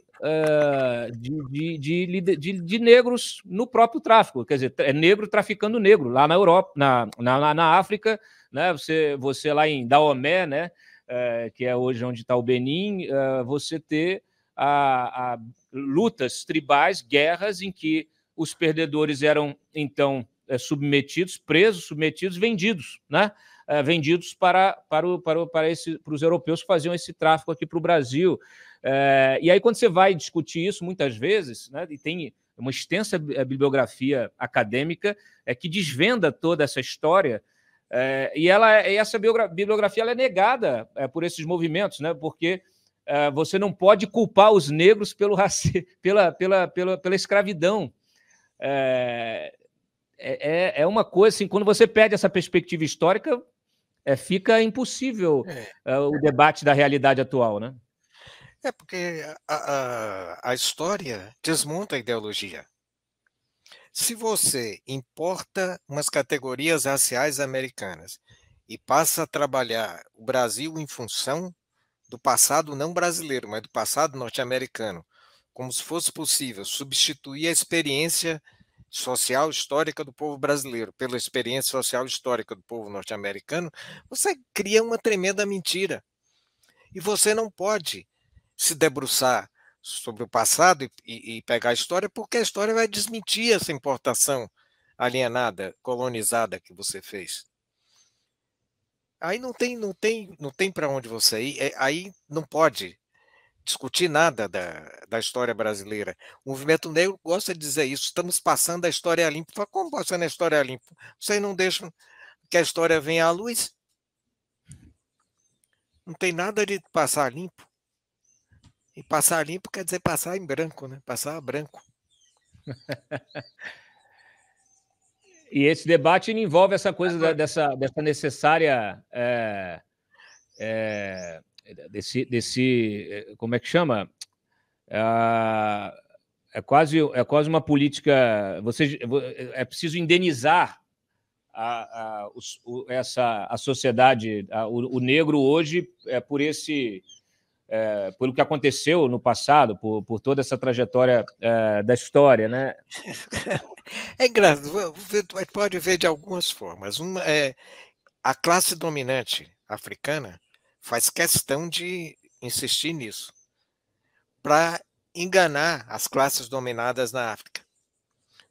de, de, de, de, negros no próprio tráfico. Quer dizer, é negro traficando negro lá na Europa, na, na, na África, né? Você, você lá em Daomé, né? Eh, que é hoje onde está o Benin, eh, você ter a, a lutas tribais, guerras em que os perdedores eram então eh, submetidos, presos, submetidos, vendidos, né? vendidos para, para, o, para, o, para, esse, para os europeus que faziam esse tráfico aqui para o Brasil. É, e aí, quando você vai discutir isso, muitas vezes, né, e tem uma extensa bibliografia acadêmica é, que desvenda toda essa história, é, e ela, é, essa bibliografia ela é negada é, por esses movimentos, né? porque é, você não pode culpar os negros pelo raci pela, pela, pela, pela escravidão. É é, é, é, uma coisa, assim, quando você perde essa perspectiva histórica, fica impossível o debate da realidade atual. Né? É porque a, a, a história desmonta a ideologia. Se você importa umas categorias raciais americanas e passa a trabalhar o Brasil em função do passado não brasileiro, mas do passado norte-americano, como se fosse possível substituir a experiência social histórica do povo brasileiro pela experiência social histórica do povo norte-americano, você cria uma tremenda mentira. E você não pode se debruçar sobre o passado e, e, pegar a história, porque a história vai desmentir essa importação alienada, colonizada que você fez. Aí não tem, não tem, não tem para onde você ir. É, aí não pode discutir nada da, da história brasileira. O movimento negro gosta de dizer isso. Estamos passando a história limpa limpo. Como passando a história limpa você Vocês não deixam que a história venha à luz? Não tem nada de passar limpo. E passar limpo quer dizer passar em branco, né? Passar branco. e esse debate envolve essa coisa Agora... da, dessa, dessa necessária. É, é, desse, desse. Eh, como é que chama? Ah, é quase, é quase uma política. Você, é preciso indenizar a, a, o, essa, a sociedade, a, o, o negro hoje, é por esse é, pelo que aconteceu no passado, por, por toda essa trajetória é, da história, né? É engraçado, pode ver de algumas formas. Uma é a classe dominante africana faz questão de insistir nisso para enganar as classes dominadas na África.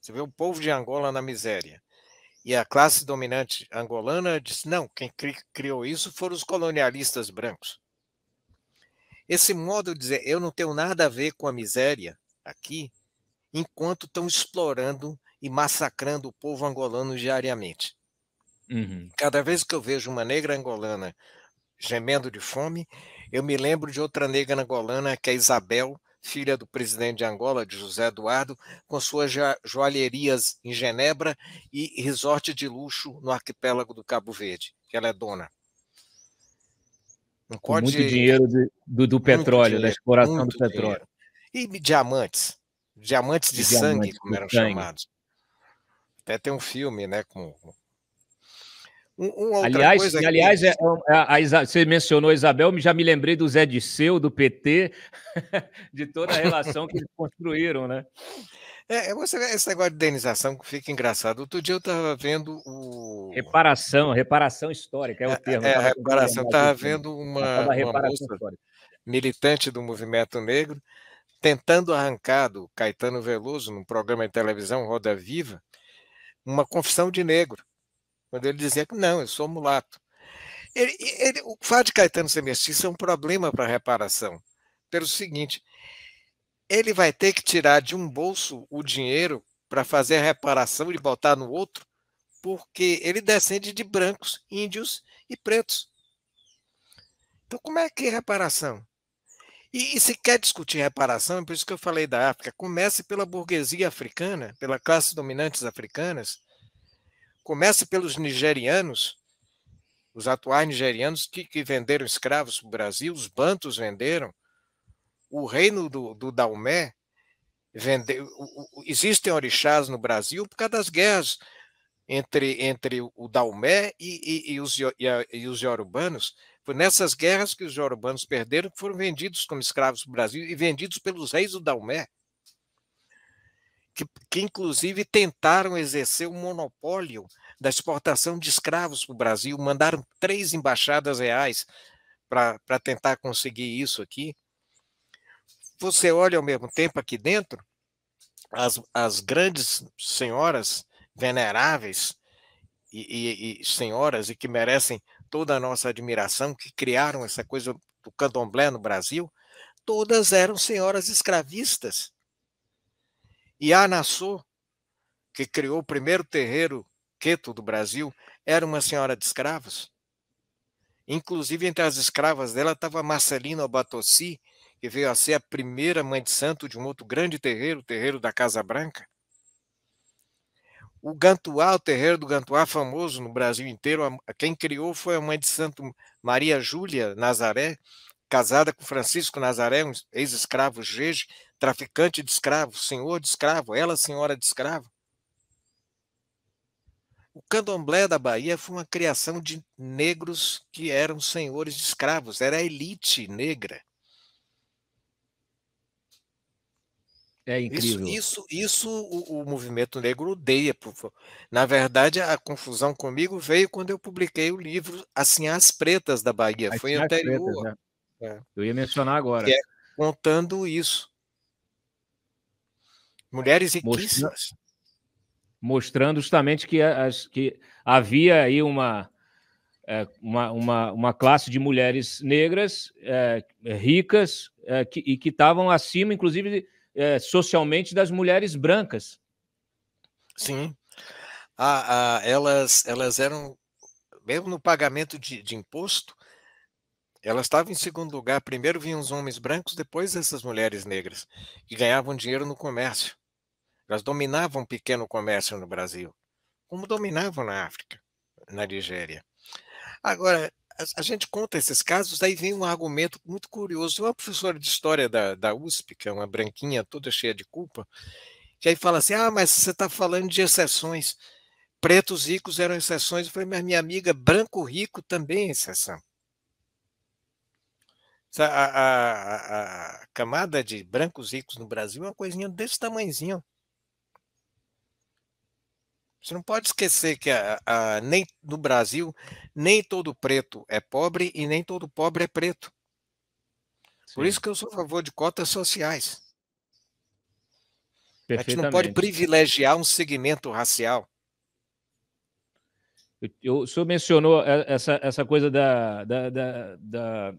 Você vê o povo de Angola na miséria. E a classe dominante angolana diz: não, quem cri criou isso foram os colonialistas brancos. Esse modo de dizer, eu não tenho nada a ver com a miséria aqui, enquanto estão explorando e massacrando o povo angolano diariamente. Uhum. Cada vez que eu vejo uma negra angolana gemendo de fome, eu me lembro de outra negra angolana, que é Isabel, filha do presidente de Angola, de José Eduardo, com suas joalherias em Genebra e resort de luxo no arquipélago do Cabo Verde, que ela é dona. Muito dinheiro de, do, do petróleo, dinheiro, da exploração do petróleo. Dinheiro. E diamantes. Diamantes de diamantes sangue, como eram sangue. chamados. Até tem um filme, né? Com... Um, aliás, que... aliás é, é, é você mencionou Isabel, já me lembrei do Zé Disseu, do PT, de toda a relação que eles construíram, né? É, é, você vê esse negócio de indenização que fica engraçado. Outro dia eu estava vendo o. Reparação, reparação histórica, é o é, termo. É, é reparação. Estava né? vendo uma, uma militante do movimento negro tentando arrancar do Caetano Veloso, num programa de televisão, Roda Viva, uma confissão de negro, quando ele dizia que não, eu sou mulato. Ele, ele, o fato de Caetano ser mestiço é um problema para a reparação, pelo seguinte: ele vai ter que tirar de um bolso o dinheiro para fazer a reparação e botar no outro, porque ele descende de brancos, índios e pretos. Então, como é que é reparação? E, e, se quer discutir reparação, é por isso que eu falei da África, comece pela burguesia africana, pela classe dominantes africanas, comece pelos nigerianos, os atuais nigerianos que, que venderam escravos para o Brasil, os bantos venderam, o reino do, do vendeu. existem orixás no Brasil por causa das guerras entre, entre o Dalmé e, e, e, os, e, a, e os iorubanos. Foi nessas guerras que os iorubanos perderam, que foram vendidos como escravos para o Brasil e vendidos pelos reis do Dalmé, que, que inclusive tentaram exercer o um monopólio da exportação de escravos para o Brasil, mandaram três embaixadas reais para tentar conseguir isso aqui você olha ao mesmo tempo aqui dentro, as, as grandes senhoras veneráveis e, e, e senhoras e que merecem toda a nossa admiração, que criaram essa coisa do candomblé no Brasil, todas eram senhoras escravistas. E a Nassau, que criou o primeiro terreiro queto do Brasil, era uma senhora de escravos. Inclusive, entre as escravas dela estava Marcelino Batossi que veio a ser a primeira mãe de santo de um outro grande terreiro, o terreiro da Casa Branca. O Gantuá, o terreiro do Gantuá, famoso no Brasil inteiro, quem criou foi a mãe de santo Maria Júlia Nazaré, casada com Francisco Nazaré, um ex-escravo jeje, traficante de escravo, senhor de escravo, ela senhora de escravo. O candomblé da Bahia foi uma criação de negros que eram senhores de escravos, era a elite negra. É incrível. Isso, isso, isso o, o, movimento negro odeia. Na verdade, a confusão comigo veio quando eu publiquei o livro Assim as Pretas da Bahia. Assim as Foi as anterior. Pretas, né? é. Eu ia mencionar agora. É, contando isso. Mulheres riquíssimas. Mostrando justamente que, as, que havia aí uma, é, uma, uma, uma, classe de mulheres negras é, ricas é, que, e que estavam acima, inclusive é, socialmente das mulheres brancas. Sim. Ah, ah, elas, elas eram, mesmo no pagamento de, de imposto, elas estavam em segundo lugar. Primeiro vinham os homens brancos, depois essas mulheres negras, que ganhavam dinheiro no comércio. Elas dominavam pequeno comércio no Brasil, como dominavam na África, na Nigéria. Agora, a, gente conta esses casos, daí vem um argumento muito curioso. Uma professora de história da, da USP, que é uma branquinha toda cheia de culpa, que aí fala assim: ah, mas você está falando de exceções. Pretos ricos eram exceções. Eu falei, mas minha amiga, branco rico também é exceção. A, a, a, a camada de brancos ricos no Brasil é uma coisinha desse tamanhozinho. Você não pode esquecer que a, a, nem, no Brasil nem todo preto é pobre e nem todo pobre é preto. Sim. Por isso que eu sou a favor de cotas sociais. A gente não pode privilegiar um segmento racial. Eu, o senhor mencionou essa, essa coisa da, da, da, da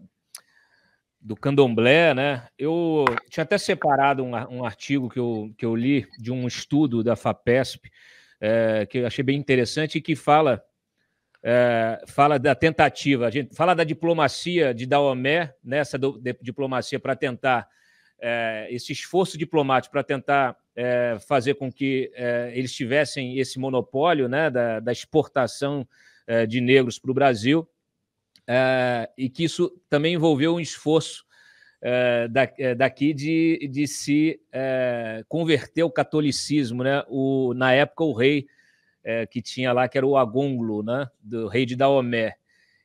do candomblé, né? Eu tinha até separado um, um, artigo que eu, que eu li de um estudo da FAPESP é, que eu achei bem interessante e que fala é, fala da tentativa, a gente fala da diplomacia de Daomé, nessa né, do, de, diplomacia para tentar é, esse esforço diplomático para tentar é, fazer com que é, eles tivessem esse monopólio né, da, da exportação é, de negros para o Brasil, é, e que isso também envolveu um esforço eh, eh, daqui de, de se eh, converter ao catolicismo, né? O, na época, o rei que tinha lá, que era o Agonglo, né? Do rei de Daomé.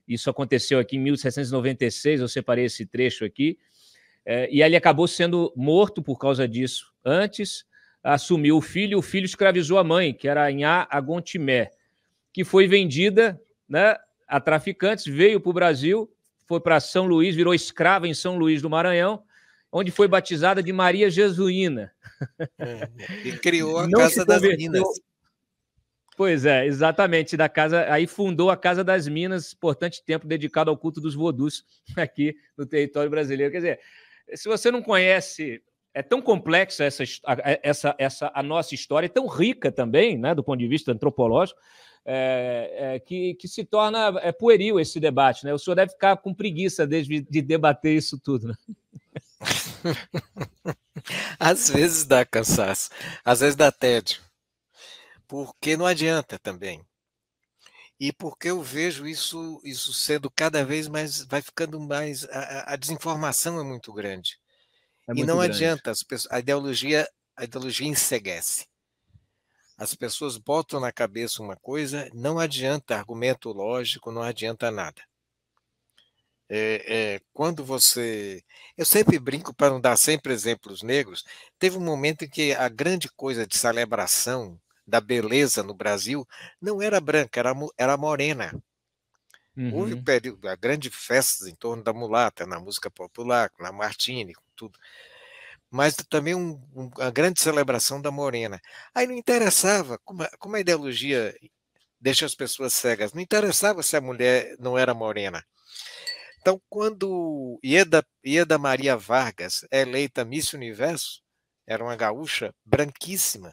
Isso aconteceu aqui em 1796, eu separei esse trecho aqui. e ele acabou sendo morto por causa disso. Antes, assumiu o filho, o filho escravizou a mãe, que era Inhá Agontimé, que foi vendida né, a traficantes, veio para o Brasil foi para São Luís, virou escrava em São Luís do Maranhão, onde foi batizada de Maria Jesuína. É, e criou a Não Casa das Minas. Pois é, exatamente, da casa, aí fundou a Casa das Minas, importante tempo dedicado ao culto dos vodus aqui no território brasileiro. Quer dizer, se você não conhece, é tão complexa essa, essa, essa a nossa história, é tão rica também, né, do ponto de vista antropológico, é, é, que, que se torna é, pueril esse debate. Né? O senhor deve ficar com preguiça desde de debater isso tudo. Né? Às vezes dá cansaço, às vezes dá tédio, porque não adianta também. E porque eu vejo isso, isso sendo cada vez mais, vai ficando mais, a, a desinformação é muito grande. É muito e não grande. adianta, pessoas, a ideologia, a ideologia enseguece. As pessoas botam na cabeça uma coisa, não adianta argumento lógico, não adianta nada. É, é, quando você. Eu sempre brinco para não dar sempre exemplos negros. Teve um momento em que a grande coisa de celebração da beleza no Brasil não era branca, era, era morena. Uhum. Houve período, a grande festas em torno da mulata, na música popular, na Martini, tudo mas também um, um, grande celebração da Morena. Aí não interessava, como a, como a ideologia deixa as pessoas cegas, não interessava se a mulher não era morena. Então, quando Ieda, Ieda Maria Vargas é eleita Miss Universo, era uma gaúcha branquíssima,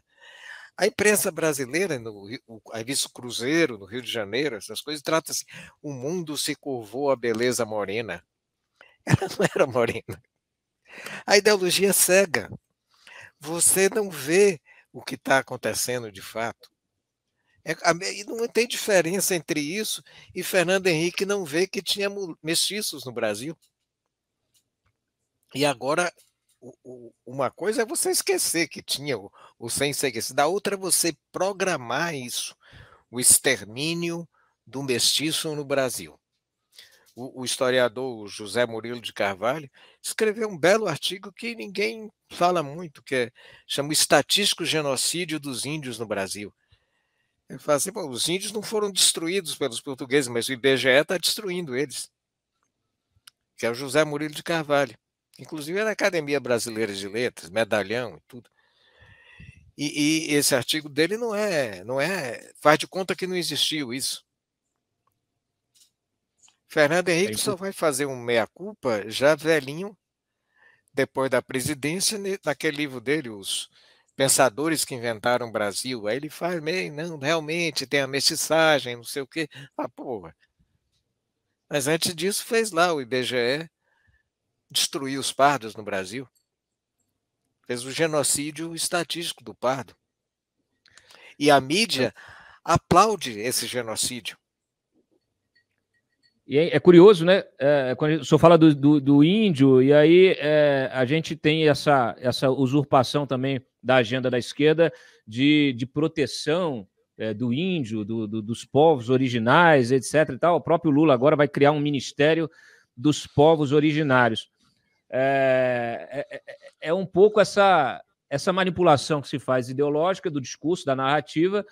a imprensa brasileira, no, a Vice Cruzeiro, no Rio de Janeiro, essas coisas, trata-se, o mundo se curvou à beleza morena. Ela não era morena. A ideologia é cega. Você não vê o que está acontecendo de fato. É, e não tem diferença entre isso e Fernando Henrique não vê que tinha mestiços no Brasil. E agora, o, o, uma coisa é você esquecer que tinha o, o sem seguir, da outra é você programar isso, o extermínio do mestiço no Brasil o, o, historiador José Murilo de Carvalho escreveu um belo artigo que ninguém fala muito, que é, chama Estatístico Genocídio dos Índios no Brasil. Ele fala assim, os índios não foram destruídos pelos portugueses, mas o IBGE está destruindo eles. Que é o José Murilo de Carvalho. Inclusive é da Academia Brasileira de Letras, medalhão e tudo. E, e esse artigo dele não é, não é, faz de conta que não existiu isso. Fernando é Henrique só vai fazer um meia-culpa já velhinho, depois da presidência, naquele livro dele, Os Pensadores que Inventaram o Brasil. Aí ele faz meio, não, realmente tem a mestiçagem, não sei o quê. Ah, porra. Mas antes disso, fez lá o IBGE destruir os pardos no Brasil. Fez o genocídio estatístico do pardo. E a mídia então aplaude esse genocídio e é, é curioso, né? É, quando o senhor fala do, do, do índio, e aí é, a gente tem essa, essa usurpação também da agenda da esquerda de, de proteção é, do índio, do, do, dos povos originais, etc. E tal. O próprio Lula agora vai criar um ministério dos povos originários. É, é, é, é, é um pouco essa, essa manipulação que se faz ideológica do discurso, da narrativa,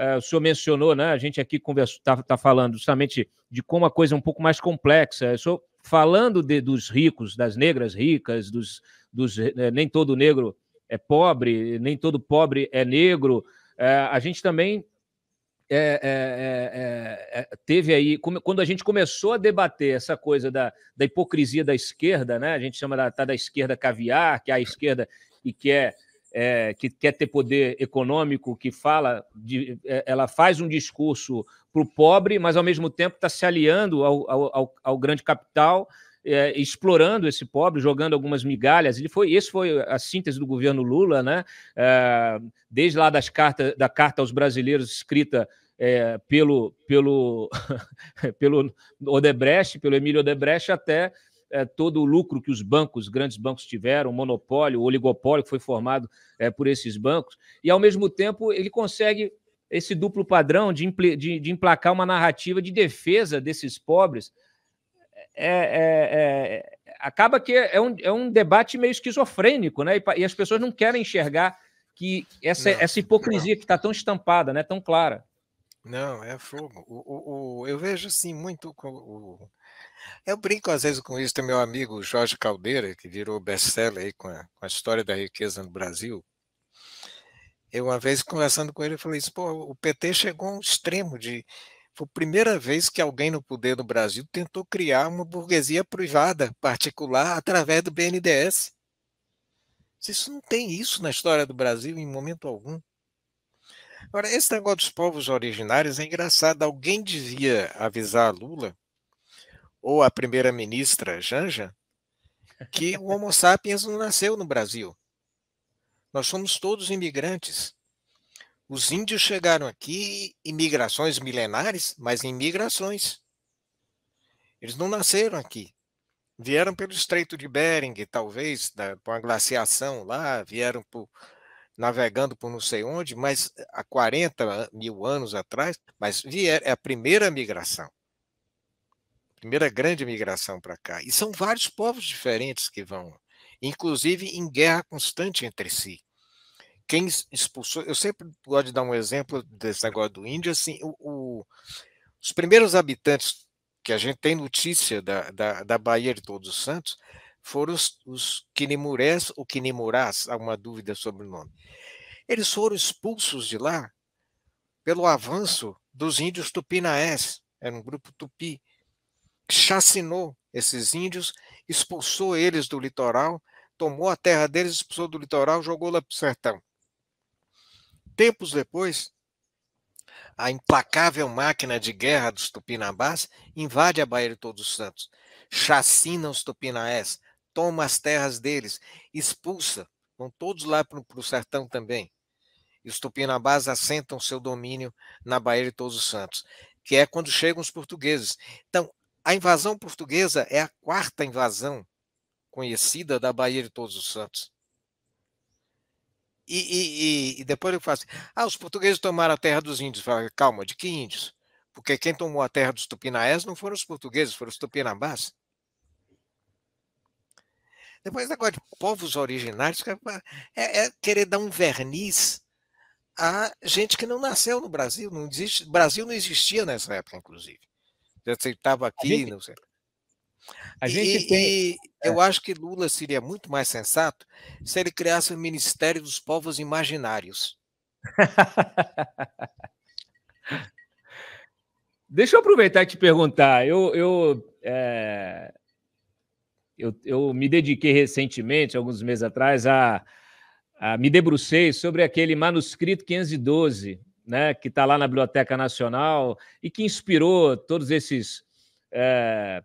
ah, o senhor mencionou, né? A gente aqui está tá falando justamente de como a coisa é um pouco mais complexa. O senhor falando de, dos ricos, das negras ricas, dos, dos é, nem todo negro é pobre, nem todo pobre é negro. É, a gente também é, teve aí, quando a gente começou a debater essa coisa da, da hipocrisia da esquerda, né? A gente chama da, tá da esquerda caviar, que é a esquerda e que é é, que quer ter poder econômico, que fala, de, é, ela faz um discurso para o pobre, mas ao mesmo tempo está se aliando ao, ao, ao grande capital, é, explorando esse pobre, jogando algumas migalhas. Ele foi, esse foi a síntese do governo Lula, né? É, desde lá das cartas, da carta aos brasileiros escrita é, pelo pelo pelo Odebrecht, pelo Emílio Odebrecht, até é, todo o lucro que os bancos, grandes bancos tiveram, o monopólio, o oligopólio que foi formado é, por esses bancos, e ao mesmo tempo ele consegue esse duplo padrão de, impl de, de emplacar uma narrativa de defesa desses pobres. É, é, é, acaba que é um, é um debate meio esquizofrênico, né? E, e as pessoas não querem enxergar que essa, não, essa hipocrisia não. que está tão estampada, né? Tão clara. Não, é fogo. O, o, o, eu vejo assim muito o, eu brinco às vezes com isso, tem meu amigo Jorge Caldeira, que virou best-seller aí com a, com a história da riqueza no Brasil. Eu uma vez conversando com ele, eu falei isso, pô, o PT chegou a um extremo de foi a primeira vez que alguém no poder do Brasil tentou criar uma burguesia privada particular através do BNDES. Isso não tem isso na história do Brasil em momento algum. Agora, esse negócio dos povos originários é engraçado. Alguém devia avisar a Lula ou a primeira-ministra Janja, que o Homo sapiens não nasceu no Brasil. Nós somos todos imigrantes. Os índios chegaram aqui em migrações milenares, mas em migrações. Eles não nasceram aqui. Vieram pelo Estreito de Bering, talvez, da, por uma glaciação lá, vieram por, navegando por não sei onde, mas há 40 mil anos atrás, mas vier é a primeira migração primeira grande migração para cá. E são vários povos diferentes que vão, inclusive em guerra constante entre si. Quem expulsou, eu sempre gosto de dar um exemplo desse negócio do índio assim, o, o, os primeiros habitantes que a gente tem notícia da, da, da Bahia de Todos os Santos foram os, os Quinimurés ou Quinimurás, há uma dúvida sobre o nome. Eles foram expulsos de lá pelo avanço dos índios tupinaés, era um grupo tupi, chacinou esses índios, expulsou eles do litoral, tomou a terra deles, expulsou do litoral, jogou lá para o sertão. Tempos depois, a implacável máquina de guerra dos tupinambás invade a Baía de Todos os Santos, chacina os tupinaés, toma as terras deles, expulsa, vão todos lá para o sertão também. E os tupinambás assentam seu domínio na Baía de Todos os Santos, que é quando chegam os portugueses. Então, a invasão portuguesa é a quarta invasão conhecida da Bahia de Todos os Santos. E, e, e depois eu faço: assim: ah, os portugueses tomaram a terra dos índios. Falo, Calma, de que índios? Porque quem tomou a terra dos tupinaés não foram os portugueses, foram os tupinambás. Depois, negócio de povos originários é, é, é querer dar um verniz a gente que não nasceu no Brasil. Não existe, Brasil não existia nessa época, inclusive já estava aqui, gente, não sei. A gente e, tem... e é. eu acho que Lula seria muito mais sensato se ele criasse o Ministério dos Povos Imaginários. Deixa eu aproveitar e te perguntar. Eu, eu, é... eu, eu me dediquei recentemente, alguns meses atrás, a, a me debrucei sobre aquele manuscrito 512 né, que está lá na Biblioteca Nacional e que inspirou todos esses. É,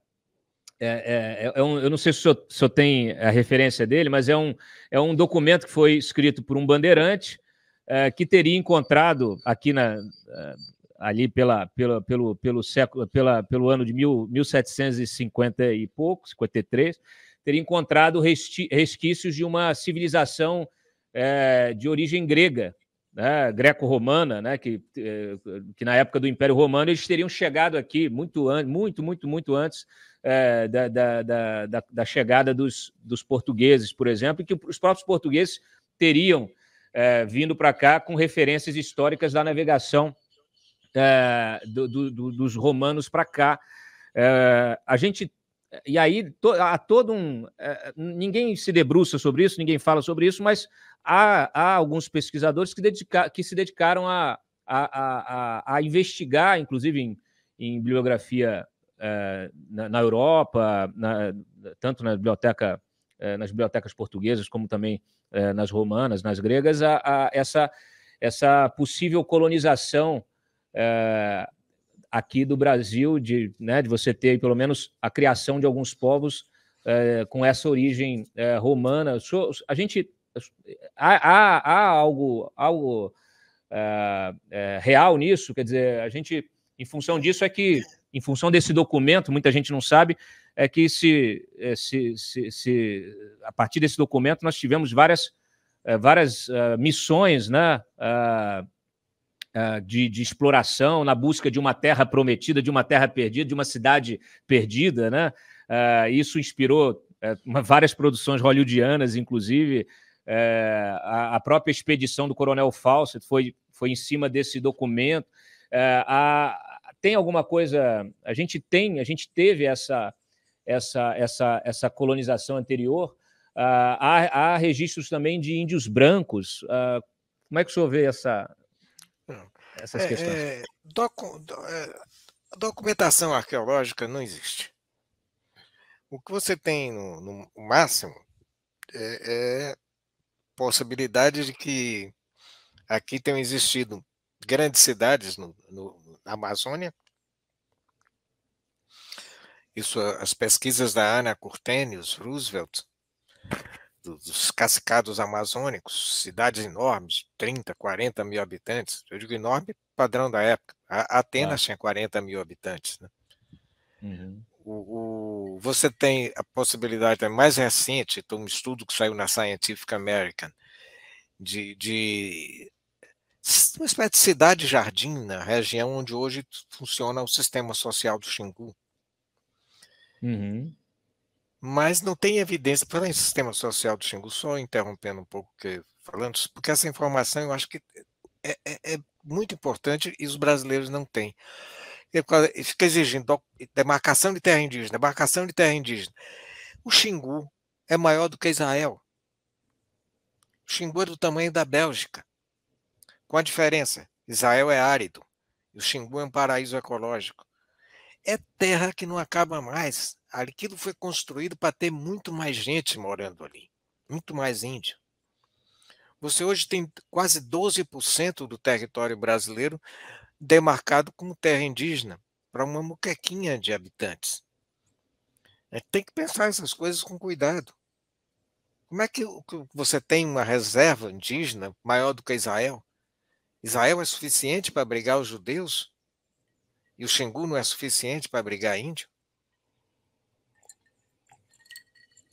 é, é, é, é um, eu não sei se o senhor, tem a referência dele, mas é um, é um documento que foi escrito por um bandeirante é, que teria encontrado aqui na, ali pela, pela, pelo, pelo, século, pela, pelo ano de mil, 1750 e pouco, 53, teria encontrado resquícios de uma civilização de origem grega né, greco-romana, né, que, eh, que na época do Império Romano eles teriam chegado aqui muito, muito, muito, muito antes é, da, da, da, da, chegada dos, dos portugueses, por exemplo, e que os próprios portugueses teriam é, vindo para cá com referências históricas da navegação é, do, do, dos romanos para cá. a gente e aí to, há todo um. Eh, ninguém se debruça sobre isso, ninguém fala sobre isso, mas há, há alguns pesquisadores que, dedica, que se dedicaram a, a, a, a investigar, inclusive em, em bibliografia eh, na, na, Europa, na, tanto na biblioteca, eh, nas bibliotecas portuguesas, como também nas romanas, nas gregas, a, a essa, essa possível colonização aqui do Brasil, de, né, de você ter pelo menos a criação de alguns povos é, com essa origem é, romana. A gente. Há, há, algo, algo é, real nisso? Quer dizer, a gente, em função disso, é que, em função desse documento, muita gente não sabe, é que se, se, se, se a partir desse documento nós tivemos várias, várias missões, né? Ah, eh, de, de, exploração, na busca de uma terra prometida, de uma terra perdida, de uma cidade perdida, né? Eh, isso inspirou eh, várias produções hollywoodianas, inclusive a, própria expedição do Coronel Fawcett foi, foi em cima desse documento. a, tem alguma coisa? A gente tem, a gente teve essa essa essa essa colonização anterior. há, há registros também de índios brancos. como é que o senhor vê essa essas é, questões. É, docu é, documentação arqueológica não existe. O que você tem no, no máximo é, é possibilidade de que aqui tenham existido grandes cidades no, no, na Amazônia. Isso, as pesquisas da Ana Curtenius Roosevelt dos cascados amazônicos, cidades enormes, 30, 40 mil habitantes. Eu digo enorme padrão da época. A Atenas ah. tinha 40 mil habitantes. Né? Uhum. O, o, você tem a possibilidade é mais recente, tem um estudo que saiu na Scientific American, de, de uma espécie de cidade-jardim na região onde hoje funciona o sistema social do Xingu. Uhum mas não tem evidência para o sistema social do Xingu, só interrompendo um pouco que falando, porque essa informação eu acho que é, é, é, é muito importante e os brasileiros não têm. Ele é fica exigindo demarcação de terra indígena, demarcação de terra indígena. O Xingu é maior do que Israel. O Xingu é do tamanho da Bélgica. Com a diferença, Israel é árido e o Xingu é um paraíso ecológico. É terra que não acaba mais aquilo foi construído para ter muito mais gente morando ali, muito mais índio. Você hoje tem quase 12% do território brasileiro demarcado como terra indígena para uma muquequinha de habitantes. A é, gente tem que pensar essas coisas com cuidado. Como é que você tem uma reserva indígena maior do que Israel? Israel é suficiente para abrigar os judeus? E o Xingu não é suficiente para abrigar índio?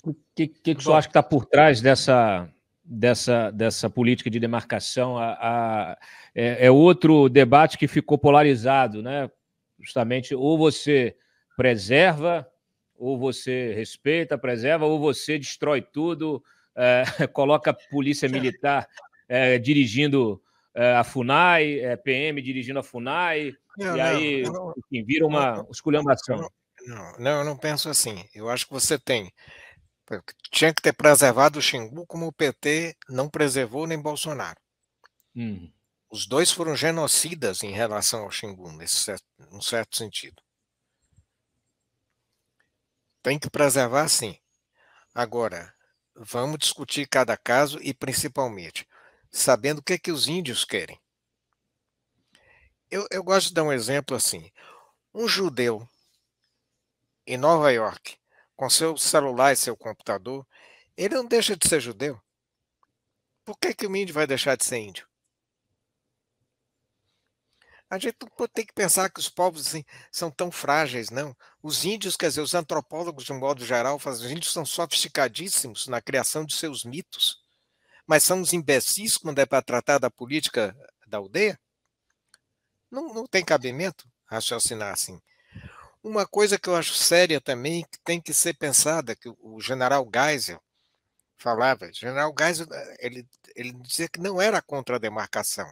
O que, que, que você acha que está por trás dessa, dessa, dessa política de demarcação? A, a, é, é, outro debate que ficou polarizado, né? Justamente, ou você preserva, ou você respeita, preserva, ou você destrói tudo, é, coloca a polícia militar é, dirigindo é, a FUNAI, é, PM dirigindo a FUNAI, não, e não, aí não, enfim, vira uma esculhambação. Não, não, eu não penso assim. Eu acho que você tem tinha que ter preservado o Xingu como o PT não preservou nem Bolsonaro. Hum. Os dois foram genocidas em relação ao Xingu, nesse, num certo sentido. Tem que preservar, sim. Agora, vamos discutir cada caso e, principalmente, sabendo o que, é que os índios querem. Eu, eu gosto de dar um exemplo assim. Um judeu em Nova York com seu celular e seu computador, ele não deixa de ser judeu. Por que, que o índio vai deixar de ser índio? A gente não tem que pensar que os povos assim, são tão frágeis, não. Os índios, quer dizer, os antropólogos, de um modo geral, os índios são sofisticadíssimos na criação de seus mitos, mas são uns imbecis quando é para tratar da política da aldeia? Não, não tem cabimento raciocinar assim. Uma coisa que eu acho séria também, que tem que ser pensada, que o general Geisel falava, general Geisel, eh, ele, ele dizia que não era contra a demarcação,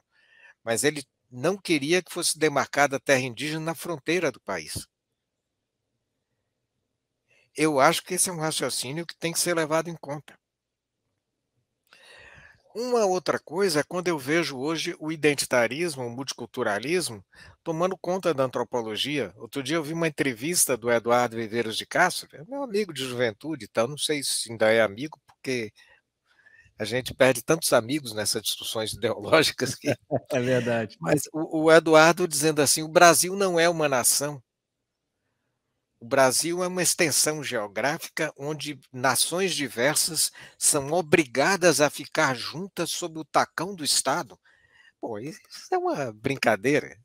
mas ele não queria que fosse demarcada a terra indígena na fronteira do país. Eu acho que esse é um raciocínio que tem que ser levado em conta. Uma outra coisa é quando eu vejo hoje o identitarismo, o multiculturalismo, tomando conta da antropologia. Outro dia eu vi uma entrevista do Eduardo Viveiros de Castro, é meu amigo de juventude então não sei se ainda é amigo, porque a gente perde tantos amigos nessas discussões ideológicas. Que... É verdade. Mas o, o Eduardo dizendo assim: o Brasil não é uma nação, o Brasil é uma extensão geográfica onde nações diversas são obrigadas a ficar juntas sob o tacão do Estado. Pô, isso é uma brincadeira.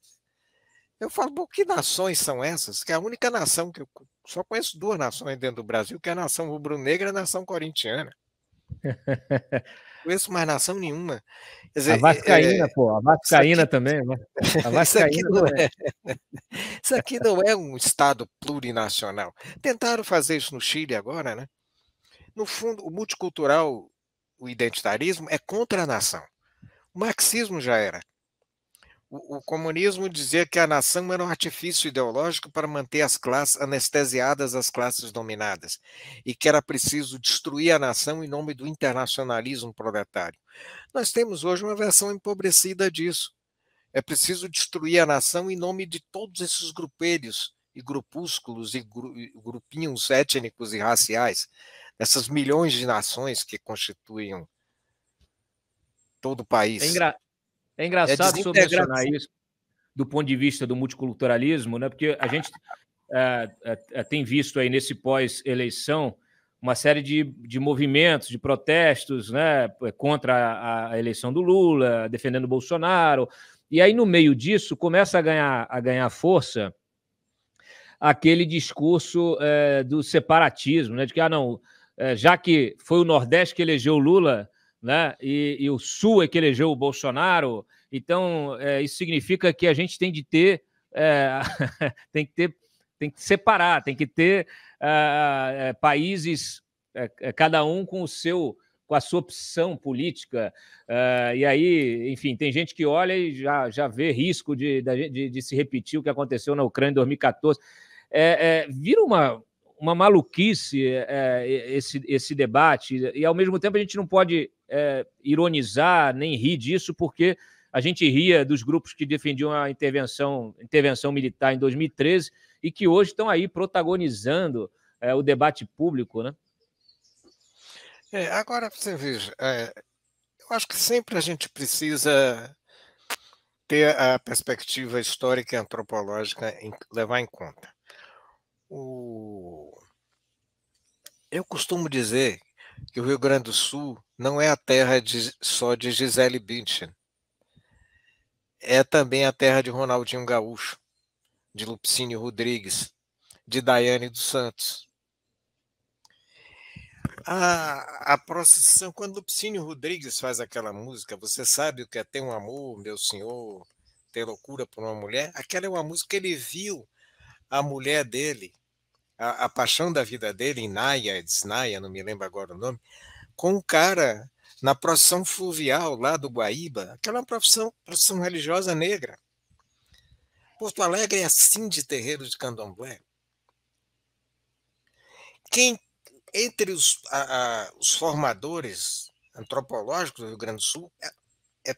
Eu falo, bom, que nações são essas? Que é a única nação que eu só conheço duas nações dentro do Brasil, que é a nação rubro-negra e a nação corintiana. conheço mais nação nenhuma. Quer dizer, a é, Vascaína, é, pô, a Vascaína aqui, também. A Vascaína isso, aqui né? é, isso aqui não é um Estado plurinacional. Tentaram fazer isso no Chile agora, né? No fundo, o multicultural, o identitarismo é contra a nação. O marxismo já era o, comunismo dizia que a nação era um artifício ideológico para manter as classes anestesiadas as classes dominadas e que era preciso destruir a nação em nome do internacionalismo proletário. Nós temos hoje uma versão empobrecida disso. É preciso destruir a nação em nome de todos esses grupelhos e grupúsculos e grupinhos étnicos e raciais, dessas milhões de nações que constituem todo o país. É, é, é engraçado é mencionar isso do ponto de vista do multiculturalismo, né? Porque a gente eh, eh, eh, tem visto aí nesse pós-eleição uma série de, de movimentos, de protestos, né? Contra a, a eleição do Lula, defendendo o Bolsonaro. E aí, no meio disso, começa a ganhar, a ganhar força aquele discurso do separatismo, né? De que, ah, não, já que foi o Nordeste que elegeu o Lula, né? E, e, o Sul é que elegeu o Bolsonaro. Então, é, isso significa que a gente tem de ter, é, tem que ter, tem que separar, tem que ter ah, é, países, é, é, cada um com o seu, com a sua opção política. Ah, e aí, enfim, tem gente que olha e já, já vê risco de, de, de se repetir o que aconteceu na Ucrânia em 2014. É, vira uma, uma maluquice esse, esse debate, e ao mesmo tempo a gente não pode é, ironizar, nem rir disso, porque a gente ria dos grupos que defendiam a intervenção, intervenção militar em 2013 e que hoje estão aí protagonizando é, o debate público, né? É, agora, você veja, é, eu acho que sempre a gente precisa ter a perspectiva histórica e antropológica em, levar em conta. O... Eu costumo dizer que o Rio Grande do Sul não é a terra de, só de Gisele Bündchen. É também a terra de Ronaldinho Gaúcho, de Lupicínio Rodrigues, de Daiane dos Santos. A, a procissão, quando Lupicínio Rodrigues faz aquela música, você sabe o que é ter um amor, meu senhor, ter loucura por uma mulher? Aquela é uma música que ele viu a mulher dele a, a paixão da vida dele em Naya, é Desnaya, não me lembro agora o nome, com um cara na procissão fluvial lá do Guaíba, aquela profissão, profissão religiosa negra. Porto Alegre é assim de terreiro de candomblé. Quem, entre os, a, a, os formadores antropológicos do Rio Grande do Sul, é, é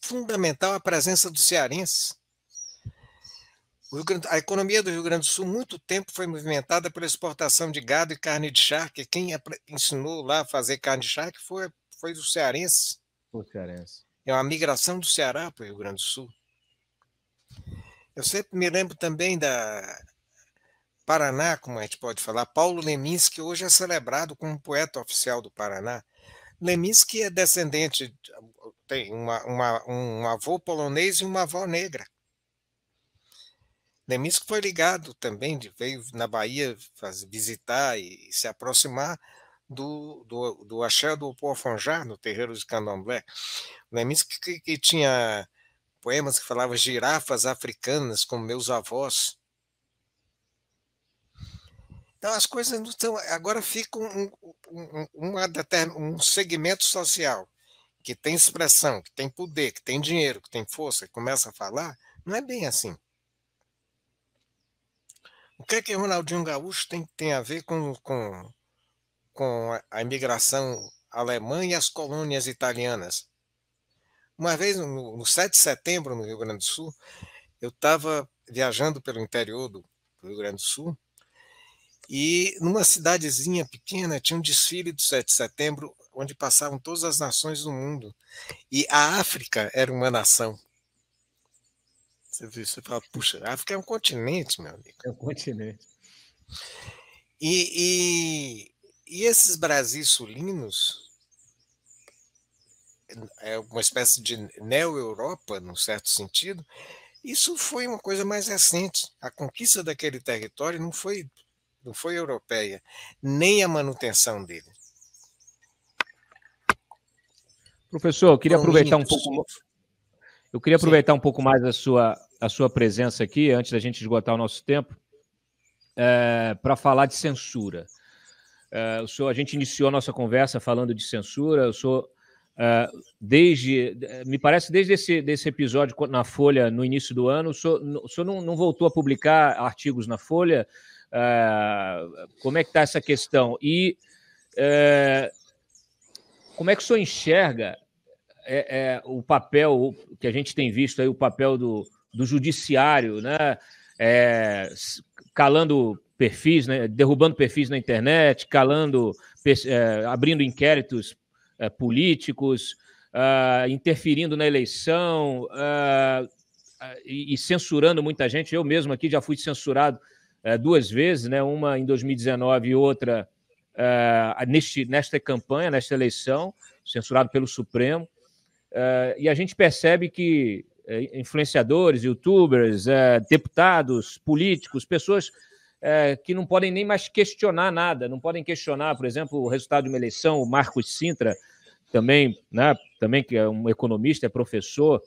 fundamental a presença dos cearenses. Grande, a economia do Rio Grande do Sul, muito tempo, foi movimentada pela exportação de gado e carne de charque. Quem ensinou lá a fazer carne de charque foi, foi o cearense. O cearense. É uma migração do Ceará para o Rio Grande do Sul. Eu sempre me lembro também da Paraná, como a gente pode falar, Paulo Leminski, hoje é celebrado como poeta oficial do Paraná. Leminski é descendente, tem uma, uma, um avô polonês e uma avó negra. Nemisco foi ligado também, veio na Bahia visitar e se aproximar do, do, do axé do no terreiro de Candomblé. O Nemisco que, que, tinha poemas que falavam girafas africanas com meus avós. Então as coisas não estão. Agora fica um, um, uma, um segmento social que tem expressão, que tem poder, que tem dinheiro, que tem força, que começa a falar. Não é bem assim. O que é que Ronaldinho Gaúcho tem, tem a ver com, com, com a imigração alemã e as colônias italianas? Uma vez, no, no 7 de setembro, no Rio Grande do Sul, eu estava viajando pelo interior do, do Rio Grande do Sul e numa cidadezinha pequena tinha um desfile do 7 de setembro onde passavam todas as nações do mundo. E a África era uma nação. Você, você fala, puxa, a África é um continente, meu amigo. É um continente. E, e, e esses Brasis sulinos é uma espécie de neo-Europa, num certo sentido, isso foi uma coisa mais recente. A conquista daquele território não foi, não foi europeia, nem a manutenção dele. Professor, eu queria Bom, aproveitar um pouco. Eu queria aproveitar um pouco mais a sua, a sua presença aqui, antes da gente esgotar o nosso tempo, é, para falar de censura. É, o senhor, a gente iniciou a nossa conversa falando de censura. O senhor, é, desde, me parece, desde esse desse episódio na Folha no início do ano, o senhor, o senhor não, não voltou a publicar artigos na Folha. É, como é que está essa questão? E é, como é que o senhor enxerga é, é, o papel que a gente tem visto aí, o papel do, do judiciário, né? É, calando perfis, né? derrubando perfis na internet, calando, é, abrindo inquéritos é, políticos, ah, interferindo na eleição ah, ah, e, e, censurando muita gente. Eu mesmo aqui já fui censurado é, duas vezes, né? uma em 2019 e outra é, neste, nesta campanha, nesta eleição, censurado pelo Supremo. É, e a gente percebe que é, influenciadores, youtubers, é, deputados, políticos, pessoas é, que não podem nem mais questionar nada, não podem questionar, por exemplo, o resultado de uma eleição, o Marcos Sintra, também, né, também que é um economista, é professor,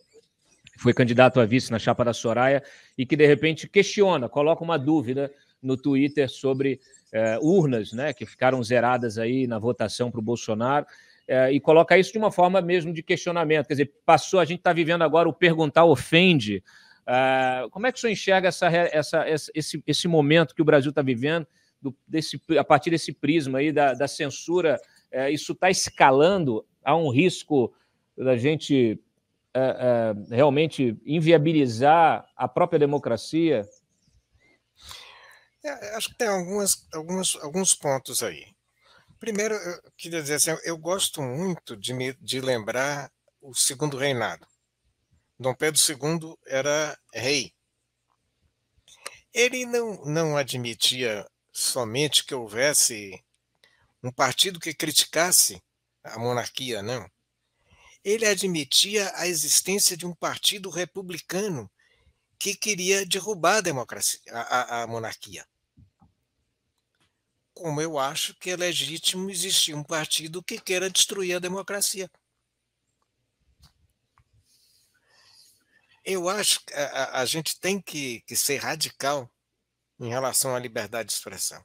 foi candidato a vice na chapa da Soraya e que de repente questiona, coloca uma dúvida no Twitter sobre urnas, né, que ficaram zeradas aí na votação para o Bolsonaro é, e coloca isso de uma forma mesmo de questionamento. Quer dizer, passou, a gente está vivendo agora o perguntar ofende. Uh, como é que o senhor enxerga essa, essa, esse, esse momento que o Brasil está vivendo, do, desse, a partir desse prisma aí da, da censura? Uh, isso está escalando? Há um risco da gente uh, realmente inviabilizar a própria democracia? É, acho que tem algumas, algumas, alguns pontos aí. Primeiro, eu queria dizer assim, eu gosto muito de, me, de lembrar o segundo reinado. Dom Pedro II era rei. Ele não, não admitia somente que houvesse um partido que criticasse a monarquia, não. Ele admitia a existência de um partido republicano que queria derrubar a, democracia, a, a, a monarquia como eu acho que é legítimo existir um partido que queira destruir a democracia. Eu acho que a, a gente tem que, que ser radical em relação à liberdade de expressão.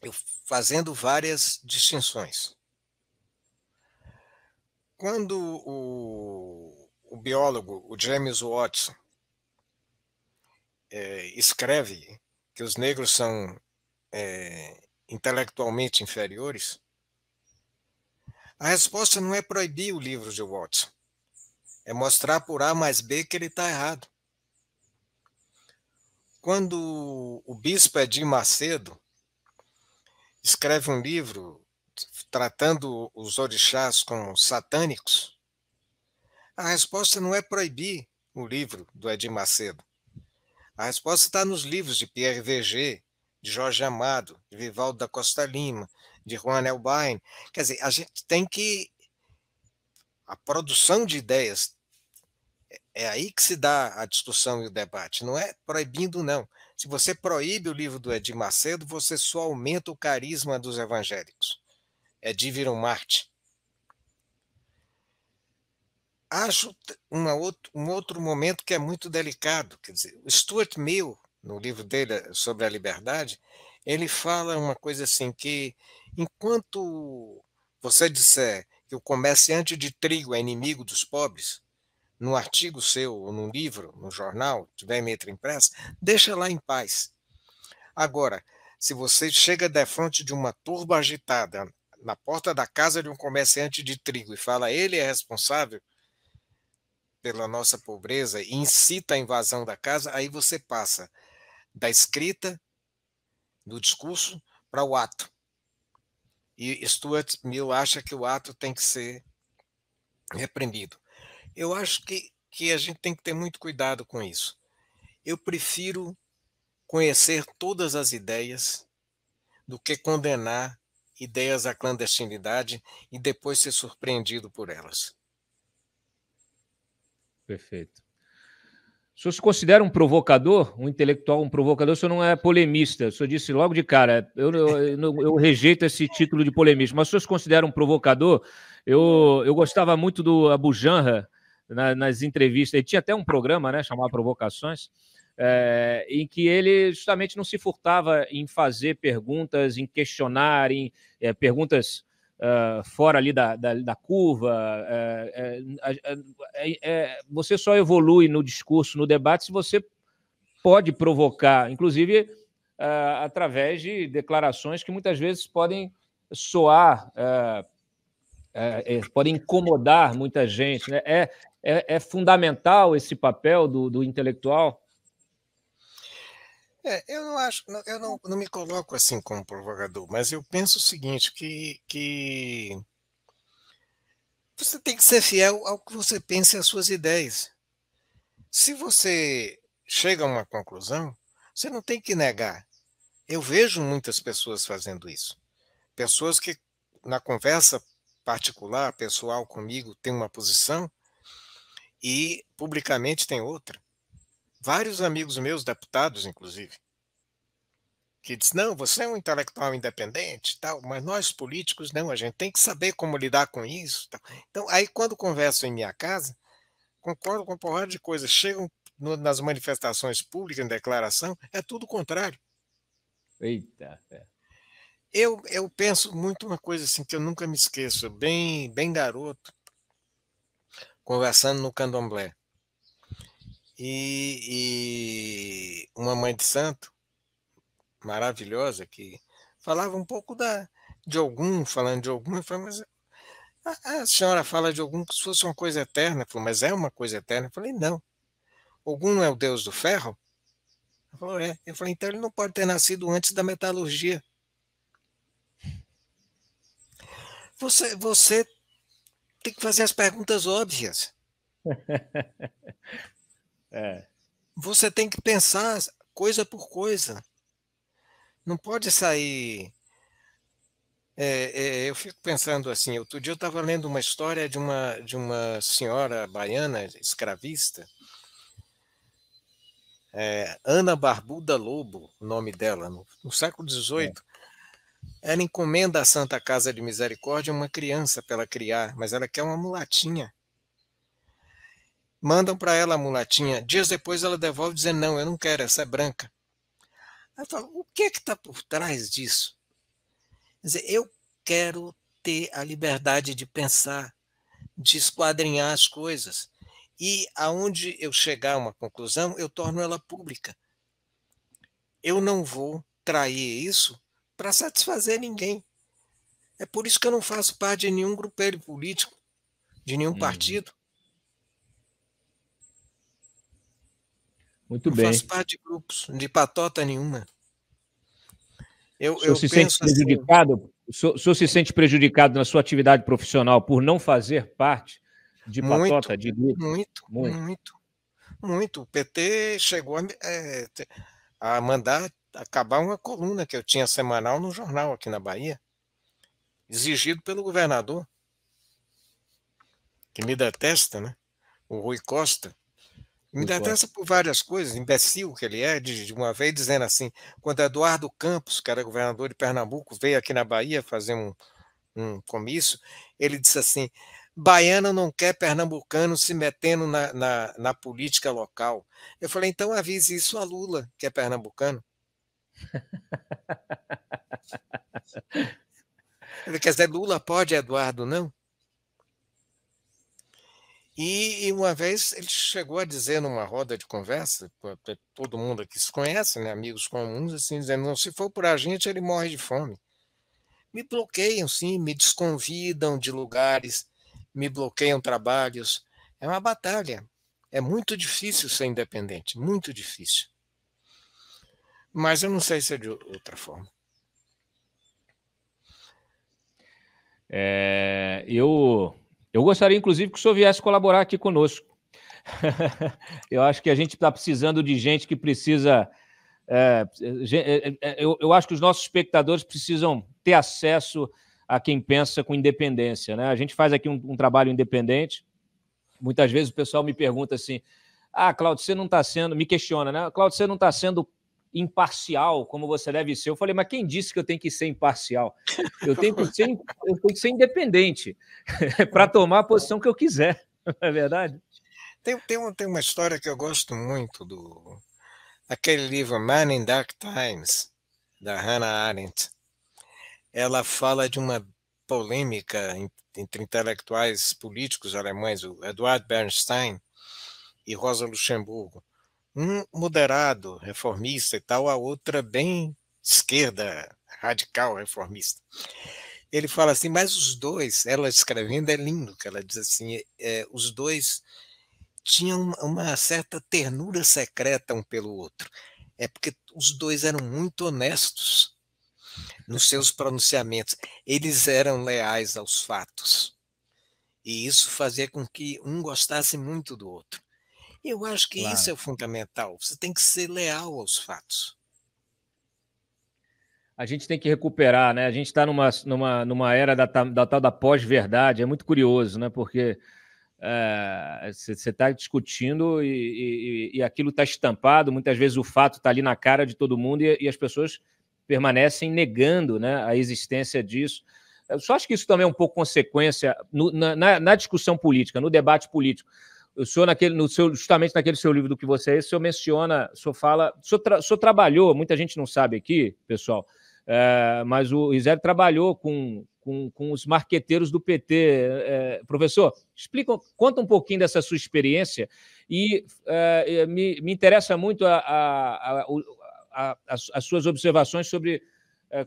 Eu fazendo várias distinções. Quando o, o biólogo, o James Watson, é, escreve que os negros são é, intelectualmente inferiores? A resposta não é proibir o livro de Watson, é mostrar por A mais B que ele está errado. Quando o bispo Edir Macedo escreve um livro tratando os orixás como satânicos, a resposta não é proibir o livro do Edir Macedo. A resposta está nos livros de Pierre Verger, de Jorge Amado, de Vivaldo da Costa Lima, de Juan Elbain. Quer dizer, a gente tem que. A produção de ideias é, é aí que se dá a discussão e o debate, não é proibindo, não. Se você proíbe o livro do Edir Macedo, você só aumenta o carisma dos evangélicos. Edir virou um Marte. Acho uma outro, um outro momento que é muito delicado. Quer dizer, Stuart Mill no livro dele eh, sobre a liberdade, ele fala uma coisa assim que enquanto você disser que o comerciante de trigo é inimigo dos pobres, no artigo seu, ou num livro, no jornal, tiver metro impresso, impressa, deixa lá em paz. Agora, se você chega de frente de uma turba agitada na porta da casa de um comerciante de trigo e fala ele é responsável pela nossa pobreza e incita a invasão da casa, aí você passa da escrita, do discurso, para o ato. E Stuart Mill acha que o ato tem que ser reprimido. Eu acho que, que a gente tem que ter muito cuidado com isso. Eu prefiro conhecer todas as ideias do que condenar ideias à clandestinidade e depois ser surpreendido por elas. Perfeito. O senhor se considera um provocador, um intelectual, um provocador? O senhor não é polemista. O senhor disse logo de cara, eu, eu, eu rejeito esse título de polemista. Mas o senhor se considera um provocador? Eu, eu gostava muito do Abu Janra na, nas entrevistas. Ele tinha até um programa, né, chamado Provocações, é, em que ele justamente não se furtava em fazer perguntas, em questionar, em é, perguntas ah, fora ali da, da, da curva. Ah, eh, eh, eh, você só evolui no discurso, no debate, se você pode provocar, inclusive ah, através de declarações que muitas vezes podem soar. É, é, podem incomodar muita gente. Né? É, é, é, fundamental esse papel do, do intelectual é, eu não acho, eu não, não me coloco assim como provocador, mas eu penso o seguinte, que, que você tem que ser fiel ao que você pensa e às suas ideias. Se você chega a uma conclusão, você não tem que negar. Eu vejo muitas pessoas fazendo isso. Pessoas que, na conversa particular, pessoal comigo, têm uma posição e publicamente tem outra vários amigos meus, deputados inclusive, que diz: não, você é um intelectual independente, tal, mas nós políticos não, a gente tem que saber como lidar com isso. Tal. Então, aí quando converso em minha casa, concordo com uma porrada de coisas. Chegam no, nas manifestações públicas, em declaração, é tudo o contrário. Eita! É. Eu, eu penso muito uma coisa assim que eu nunca me esqueço, bem, bem garoto, conversando no candomblé e, e uma mãe de santo maravilhosa que falava um pouco da, de algum, falando de algum, eu falei, mas a, a, senhora fala de algum que se fosse uma coisa eterna. Falou, mas é uma coisa eterna? Eu falei, não. Algum não é o deus do ferro? Ela falou, é. Eu falei, então ele não pode ter nascido antes da metalurgia. Você, você tem que fazer as perguntas óbvias. É. Você tem que pensar coisa por coisa. Não pode sair. É, é, eu fico pensando assim. Outro dia eu estava lendo uma história de uma de uma senhora baiana escravista, é, Ana Barbuda Lobo, o nome dela, no, no século XVIII. É. Ela encomenda à Santa Casa de Misericórdia uma criança para ela criar, mas ela quer uma mulatinha. Mandam para ela a mulatinha. Dias depois ela devolve dizendo: Não, eu não quero, essa é branca. Ela fala: O que é que está por trás disso? Quer dizer, eu quero ter a liberdade de pensar, de esquadrinhar as coisas. E aonde eu chegar a uma conclusão, eu torno ela pública. Eu não vou trair isso para satisfazer ninguém. É por isso que eu não faço parte de nenhum grupelho político, de nenhum uhum. partido. Muito não bem. Não faço parte de grupos, de patota nenhuma. Eu, o senhor, eu se sente assim, prejudicado, assim... o, senhor, se sente prejudicado na sua atividade profissional por não fazer parte de muito, patota, de grupo? Muito, muito, muito. Muito. O PT chegou a, é, a mandar acabar uma coluna que eu tinha semanal no jornal aqui na Bahia, exigido pelo governador, que me detesta, né? O Rui Costa. Me dá atenção por várias coisas, imbecil que ele é, de, de, uma vez dizendo assim, quando Eduardo Campos, que era governador de Pernambuco, veio aqui na Bahia fazer um, um comício, ele disse assim, baiano não quer pernambucano se metendo na, na, na política local. Eu falei, então avise isso a Lula, que é pernambucano. Ele Quer dizer, Lula pode, Eduardo, não? E, e, uma vez ele chegou a dizer numa roda de conversa, todo mundo aqui se conhece, né, amigos comuns, assim, dizendo: não, se for por a gente, ele morre de fome. Me bloqueiam, sim, me desconvidam de lugares, me bloqueiam trabalhos. É uma batalha. É muito difícil ser independente, muito difícil. Mas eu não sei se é de outra forma. É, eu eu gostaria, inclusive, que o senhor viesse colaborar aqui conosco. eu acho que a gente está precisando de gente que precisa. É, é, é, é, eu, eu, acho que os nossos espectadores precisam ter acesso a quem pensa com independência. Né? A gente faz aqui um, um trabalho independente. Muitas vezes o pessoal me pergunta assim: Ah, Cláudio, você não está sendo. Me questiona, né? Cláudio, você não está sendo imparcial, como você deve ser. Eu falei, mas quem disse que eu tenho que ser imparcial? Eu tenho que ser, eu tenho que ser independente para tomar a posição que eu quiser, não é verdade? Tem, tem, tem uma história que eu gosto muito do aquele livro Man in Dark Times, da Hannah Arendt. Ela fala de uma polêmica entre intelectuais políticos alemães, o Eduard Bernstein e Rosa Luxemburgo um moderado, reformista e tal, a outra bem esquerda, radical, reformista. Ele fala assim, mas os dois, ela escrevendo é lindo, que ela diz assim, é, os dois tinham uma certa ternura secreta um pelo outro. É porque os dois eram muito honestos nos seus pronunciamentos. Eles eram leais aos fatos. E isso fazia com que um gostasse muito do outro. Eu acho que claro. isso é o fundamental. Você tem que ser leal aos fatos. A gente tem que recuperar, né? A gente está numa, numa, numa era da, da tal da pós-verdade. É muito curioso, né? Porque você eh, é, está discutindo e, e, e aquilo está estampado. Muitas vezes o fato está ali na cara de todo mundo e, e, as pessoas permanecem negando né, a existência disso. Eu só acho que isso também é um pouco consequência no, na, na, discussão política, no debate político o senhor, naquele, no seu, justamente naquele seu livro do que você é, o senhor menciona, o senhor fala, o senhor, tra, o senhor trabalhou, muita gente não sabe aqui, pessoal, é, mas o Isélio trabalhou com, com, com, os marqueteiros do PT. É, eh, eh, professor, explica, conta um pouquinho dessa sua experiência e é, me, me, interessa muito a, a, a, as suas observações sobre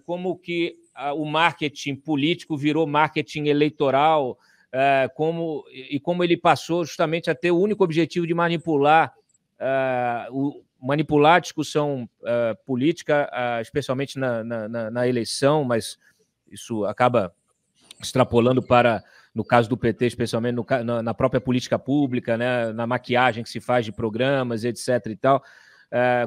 como que o marketing político virou marketing eleitoral, eh, como, e como ele passou justamente a ter o único objetivo de manipular, eh, o, manipular a discussão eh, política, especialmente na, na, na, eleição, mas isso acaba extrapolando para, no caso do PT, especialmente no, na, na, própria política pública, né, na maquiagem que se faz de programas, etc. e tal.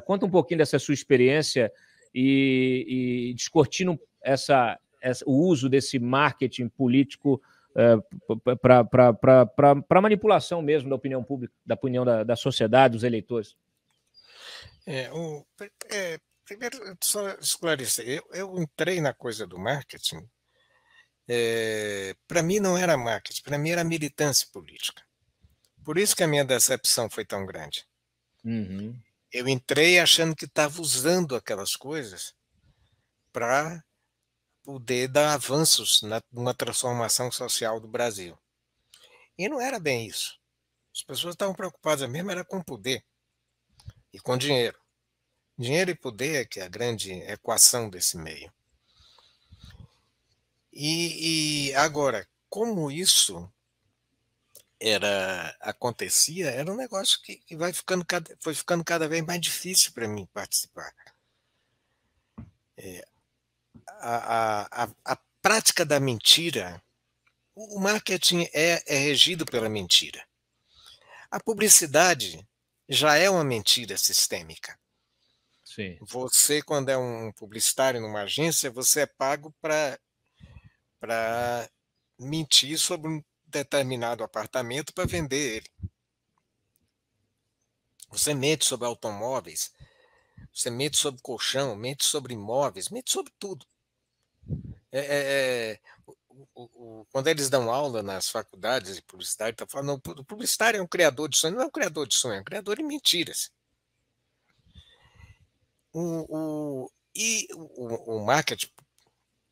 conta um pouquinho dessa sua experiência e, e descortina essa, essa, o uso desse marketing político é, para manipulação mesmo da opinião pública, da opinião da, da sociedade, dos eleitores? É, o, é, primeiro, só esclarecer, eu, eu, entrei na coisa do marketing, é, para mim não era marketing, para mim era militância política. Por isso que a minha decepção foi tão grande. Uhum. Eu entrei achando que estava usando aquelas coisas para poder dar avanços numa transformação social do Brasil. E não era bem isso. As pessoas estavam preocupadas mesmo era com poder e com dinheiro. Dinheiro e poder é que é a grande equação desse meio. E, e agora, como isso era acontecia, era um negócio que, que vai ficando cada, foi ficando cada vez mais difícil para mim participar. É, a, a, a prática da mentira, o marketing é, é regido pela mentira. A publicidade já é uma mentira sistêmica. Sim. Você, quando é um publicitário numa agência, você é pago para mentir sobre um determinado apartamento para vender ele. Você mente sobre automóveis, você mente sobre colchão, mente sobre imóveis, mente sobre tudo é, é, é o, o, quando eles dão aula nas faculdades de publicidade, tá falando, o publicitário é um criador de sonho, não é um criador de sonho, é um criador de mentiras. O, o e o, o marketing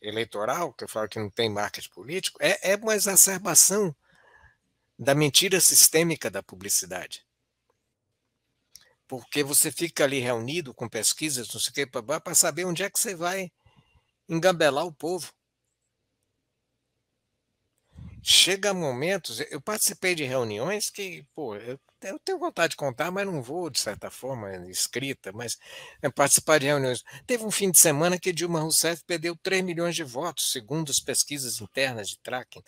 eleitoral, que eu falo que não tem marketing político, é, é uma exacerbação da mentira sistêmica da publicidade. Porque você fica ali reunido com pesquisas, não sei o que, para saber onde é que você vai engabelar o povo. Chega momentos, eu participei de reuniões que, pô, eu, eu tenho vontade de contar, mas não vou, de certa forma, escrita, mas é, participar de reuniões. Teve um fim de semana que Dilma Rousseff perdeu 3 milhões de votos, segundo as pesquisas internas de tracking.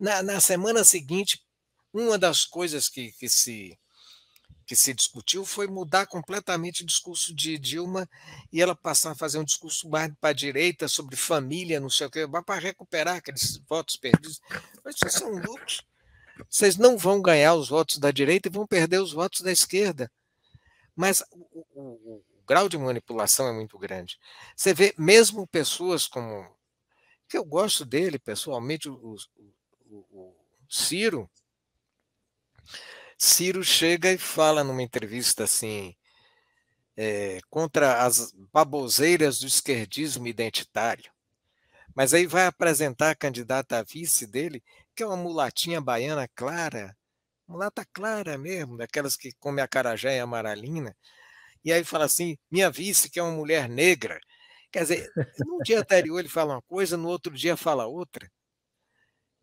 Na, na semana seguinte, uma das coisas que, que se que se discutiu foi mudar completamente o discurso de Dilma e ela passar a fazer um discurso mais para a direita sobre família, não sei o quê, para recuperar aqueles votos perdidos. Mas vocês são loucos. Vocês não vão ganhar os votos da direita e vão perder os votos da esquerda. Mas o, o, o grau de manipulação é muito grande. Você vê mesmo pessoas como. que eu gosto dele pessoalmente, o, o Ciro Ciro chega e fala numa entrevista assim, é, contra as baboseiras do esquerdismo identitário. Mas aí vai apresentar a candidata a vice dele, que é uma mulatinha baiana clara, mulata clara mesmo, daquelas que come carajé e a maralina. E aí fala assim: minha vice, que é uma mulher negra. Quer dizer, num dia anterior ele fala uma coisa, no outro dia fala outra.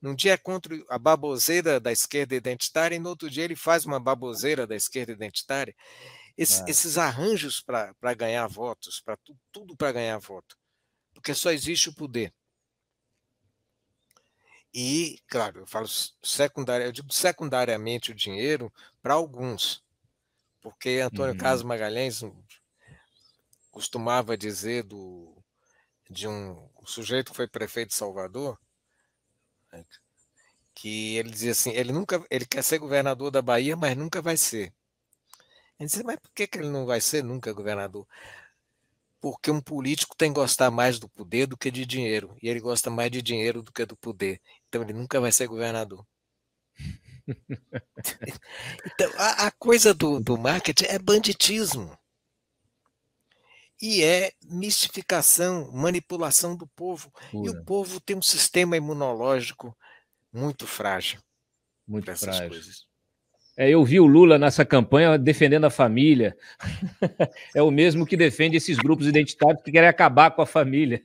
Num dia é contra a baboseira da esquerda identitária e no outro dia ele faz uma baboseira da esquerda identitária. é. Esses arranjos para ganhar votos, para tu, tudo para ganhar voto, porque só existe o poder. E, claro, eu falo secundária, eu digo secundariamente o dinheiro para alguns, porque Antônio uhum. Carlos Magalhães costumava dizer do, de um, um sujeito que foi prefeito de Salvador que ele dizia assim, ele nunca, ele quer ser governador da Bahia, mas nunca vai ser. ele dizia, mas por que, que ele não vai ser nunca governador? Porque um político tem que gostar mais do poder do que de dinheiro, e ele gosta mais de dinheiro do que do poder. Então ele nunca vai ser governador. então a, a coisa do, do marketing é banditismo e é mistificação, manipulação do povo. Pura. E o povo tem um sistema imunológico muito frágil. Muito frágil. Coisas. É, eu vi o Lula nessa campanha defendendo a família. é o mesmo que defende esses grupos identitários que querem acabar com a família.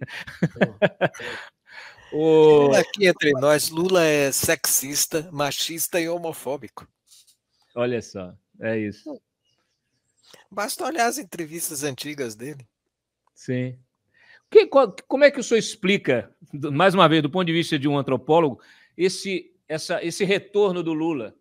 o... Aqui entre nós, Lula é sexista, machista e homofóbico. Olha só, é isso. Basta olhar as entrevistas antigas dele. Sim. Que, qual, como é que o senhor explica, mais uma vez, do ponto de vista de um antropólogo, esse, essa, esse retorno do Lula?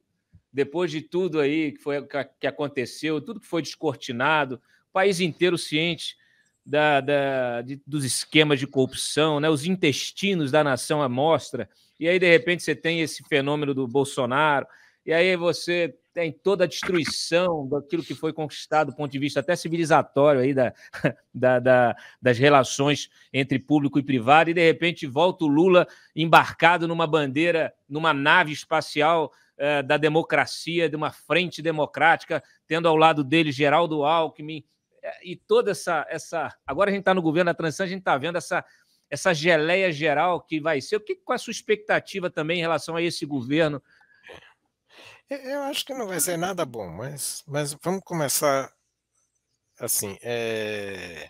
Depois de tudo aí que, foi, que aconteceu, tudo que foi descortinado, o país inteiro ciente da, da, de, dos esquemas de corrupção, né? os intestinos da nação à mostra, e aí, de repente, você tem esse fenômeno do Bolsonaro, e aí você tem toda a destruição daquilo que foi conquistado do ponto de vista até civilizatório aí da, da, da, das relações entre público e privado, e de repente volta o Lula embarcado numa bandeira, numa nave espacial eh, da democracia, de uma frente democrática, tendo ao lado dele Geraldo Alckmin, eh, e toda essa. essa agora a gente está no governo da transição, a gente está vendo essa, essa geleia geral que vai ser. O que, qual é a sua expectativa também em relação a esse governo? É, é, eu acho que não vai ser nada bom, mas, mas vamos começar assim. É...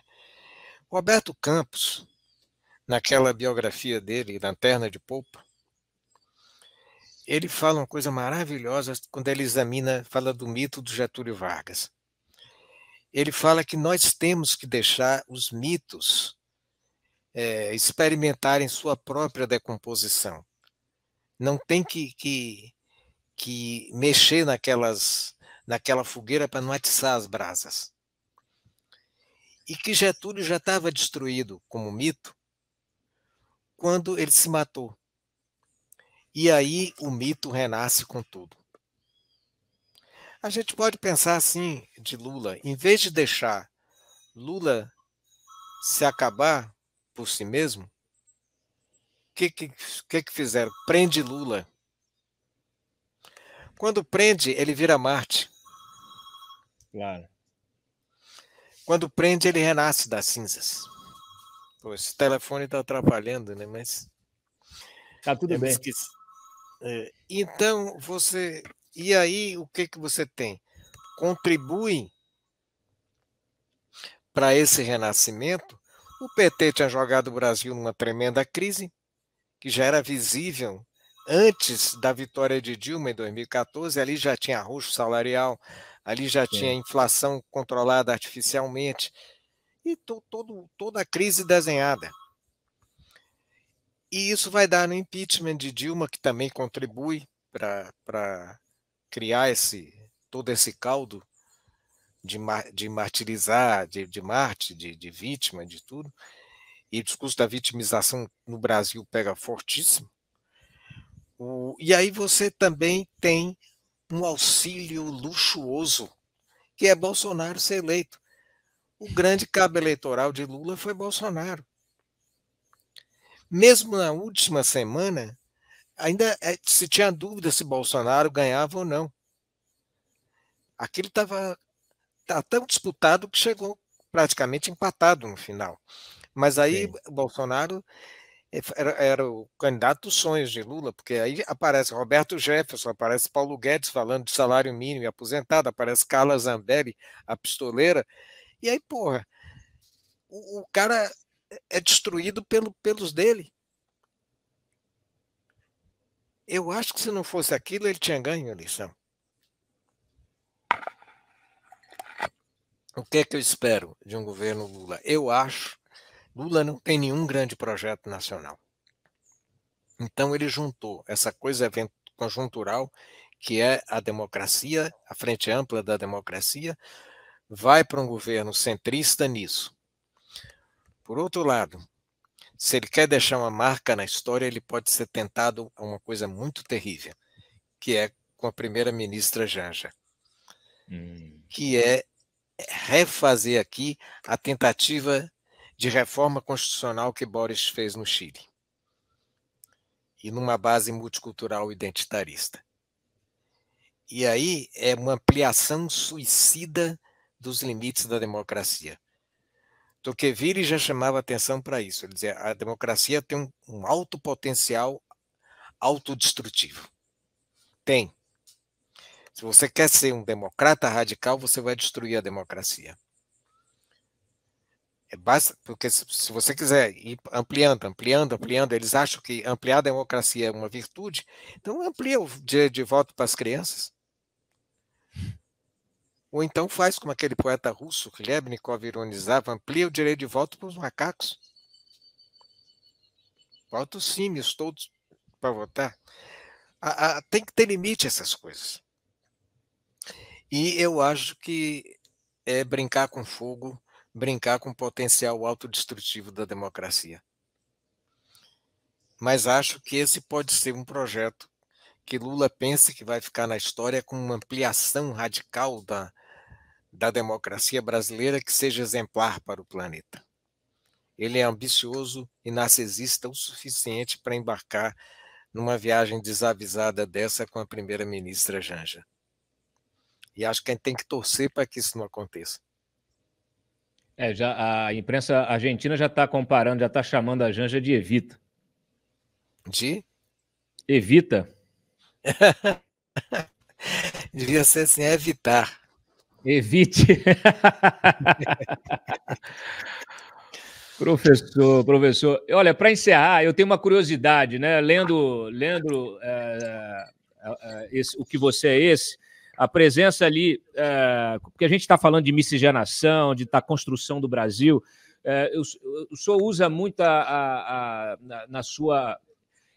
Roberto Campos, naquela biografia dele, Lanterna de Polpa, ele fala uma coisa maravilhosa quando ele examina, fala do mito do Getúlio Vargas. Ele fala que nós temos que deixar os mitos é, experimentarem sua própria decomposição. Não tem que, que que mexer naquelas, naquela fogueira para não atiçar as brasas. E que Getúlio já estava destruído como mito quando ele se matou. E aí o mito renasce com tudo. A gente pode pensar assim de Lula, em vez de deixar Lula se acabar por si mesmo, o que, que, que, que fizeram? Prende Lula quando prende, ele vira Marte. Claro. Quando prende, ele renasce das cinzas. Pô, esse telefone está atrapalhando, né? Mas. está tudo bem. É, então, você. E aí, o que, que você tem? Contribui para esse renascimento. O PT tinha jogado o Brasil numa tremenda crise, que já era visível antes da vitória de Dilma em 2014, ali já tinha arroxo salarial, ali já Sim. tinha inflação controlada artificialmente e to, todo, toda a crise desenhada. E isso vai dar no impeachment de Dilma, que também contribui para criar esse, todo esse caldo de, de martirizar, de, de Marte, de, de vítima, de tudo. E o discurso da vitimização no Brasil pega fortíssimo e aí você também tem um auxílio luxuoso, que é Bolsonaro ser eleito. O grande cabo eleitoral de Lula foi Bolsonaro. Mesmo na última semana, ainda é, se tinha dúvida se Bolsonaro ganhava ou não. Aquilo estava tá tão disputado que chegou praticamente empatado no final. Mas aí Sim. Bolsonaro é, era, era o candidato dos sonhos de Lula, porque aí aparece Roberto Jefferson, aparece Paulo Guedes falando de salário mínimo e aposentado, aparece Carla Zambelli, a pistoleira, e aí, porra, o, o cara é, é destruído pelo, pelos dele. Eu acho que se não fosse aquilo, ele tinha ganho a eleição. O que é que eu espero de um governo Lula? Eu acho Lula não tem nenhum grande projeto nacional. Então ele juntou essa coisa conjuntural que é a democracia, a frente ampla da democracia, vai para um governo centrista nisso. Por outro lado, se ele quer deixar uma marca na história, ele pode ser tentado a uma coisa muito terrível, que é com a primeira-ministra Janja, hum. que é refazer aqui a tentativa de reforma constitucional que Boris fez no Chile e numa base multicultural identitarista. E aí é uma ampliação suicida dos limites da democracia. Tocqueville já chamava atenção para isso. Ele dizia: a democracia tem um, um alto potencial autodestrutivo. Tem. Se você quer ser um democrata radical, você vai destruir a democracia. É base, porque se, se você quiser ir ampliando, ampliando, ampliando, eles acham que ampliar a democracia é uma virtude, então amplia o dia de voto para as crianças. Ou então faz como aquele poeta russo, Klebnikov, ironizava, amplia o direito de voto para os macacos. Vota os símios todos para votar. A, a, tem que ter limite essas coisas. E eu acho que é brincar com fogo brincar com o potencial autodestrutivo da democracia. Mas acho que esse pode ser um projeto que Lula pense que vai ficar na história com uma ampliação radical da, da democracia brasileira que seja exemplar para o planeta. Ele é ambicioso e narcisista o suficiente para embarcar numa viagem desavisada dessa com a primeira-ministra Janja. E acho que a gente tem que torcer para que isso não aconteça. É, já, a imprensa argentina já está comparando, já está chamando a Janja de Evita. De? Evita. Devia ser assim, é evitar. Evite. professor, professor. Olha, para encerrar, eu tenho uma curiosidade, né? Lendo, lendo é, é, é esse, o que você é esse, a presença ali, é, porque a gente está falando de miscigenação, de da tá construção do Brasil. É, eu, o senhor usa muito a, a, a na, na, sua.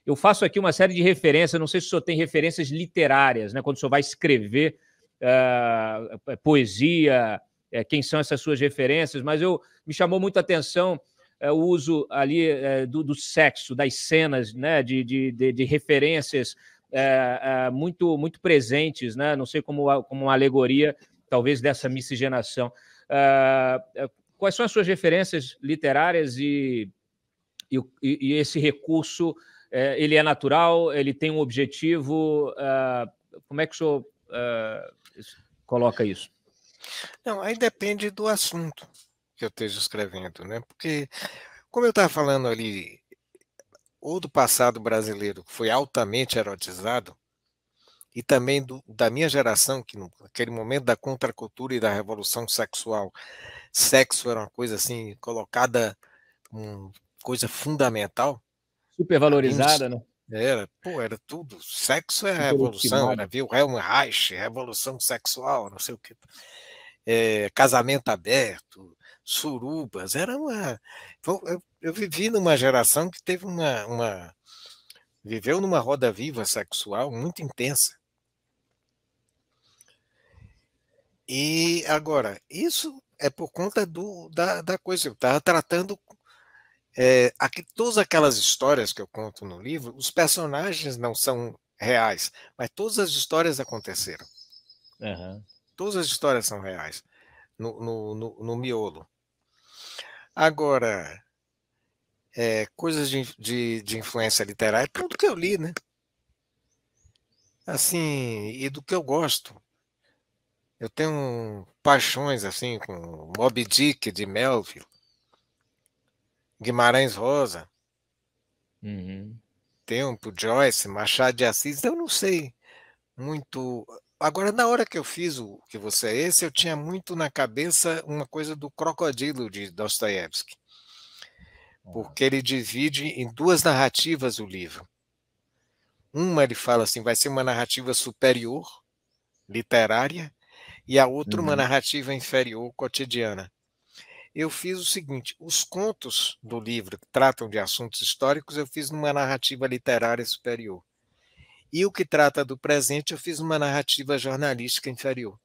Eu faço aqui uma série de referências, não sei se o senhor tem referências literárias, né? Quando o senhor vai escrever é, é poesia, é, quem são essas suas referências, mas eu me chamou muito a atenção é, o uso ali do, do, sexo, das cenas, né? de, de, de referências é, é, muito, muito presentes, né? não sei como, como uma alegoria, talvez, dessa miscigenação. É, é, quais são as suas referências literárias e, e, e esse recurso? É, ele é natural? Ele tem um objetivo? É, como é que o senhor coloca isso? Não, aí depende do assunto que eu esteja escrevendo, né? Porque, como eu estava falando ali ou do passado brasileiro, que foi altamente erotizado, e também do, da minha geração, que naquele momento da contracultura e da revolução sexual, sexo era uma coisa assim, colocada como coisa fundamental. Supervalorizada, né? Era, pô, era tudo. Sexo é revolução, era, né? viu? Helmut Reich, revolução sexual, não sei o quê. É, casamento aberto, surubas. Era uma. Eu, eu vivi numa geração que teve uma, uma. viveu numa roda viva sexual muito intensa. E agora, isso é por conta do, da, da coisa. Eu estava tratando é, aqui, todas aquelas histórias que eu conto no livro, os personagens não são reais, mas todas as histórias aconteceram. Uhum. Todas as histórias são reais no, no, no, no miolo. Agora, é, coisas de, de, de, influência literária, tudo é que eu li, né? Assim, e do que eu gosto. Eu tenho paixões, assim, com Moby Dick, de Melville, Guimarães Rosa, uhum. tempo, Joyce, Machado de Assis, eu não sei muito Agora, na hora que eu fiz o que você é esse, eu tinha muito na cabeça uma coisa do crocodilo de Dostoiévski, porque ele divide em duas narrativas o livro. Uma ele fala assim, vai ser uma narrativa superior, literária, e a outra uhum. uma narrativa inferior, cotidiana. Eu fiz o seguinte: os contos do livro que tratam de assuntos históricos, eu fiz numa narrativa literária superior e o que trata do presente, eu fiz uma narrativa jornalística inferior.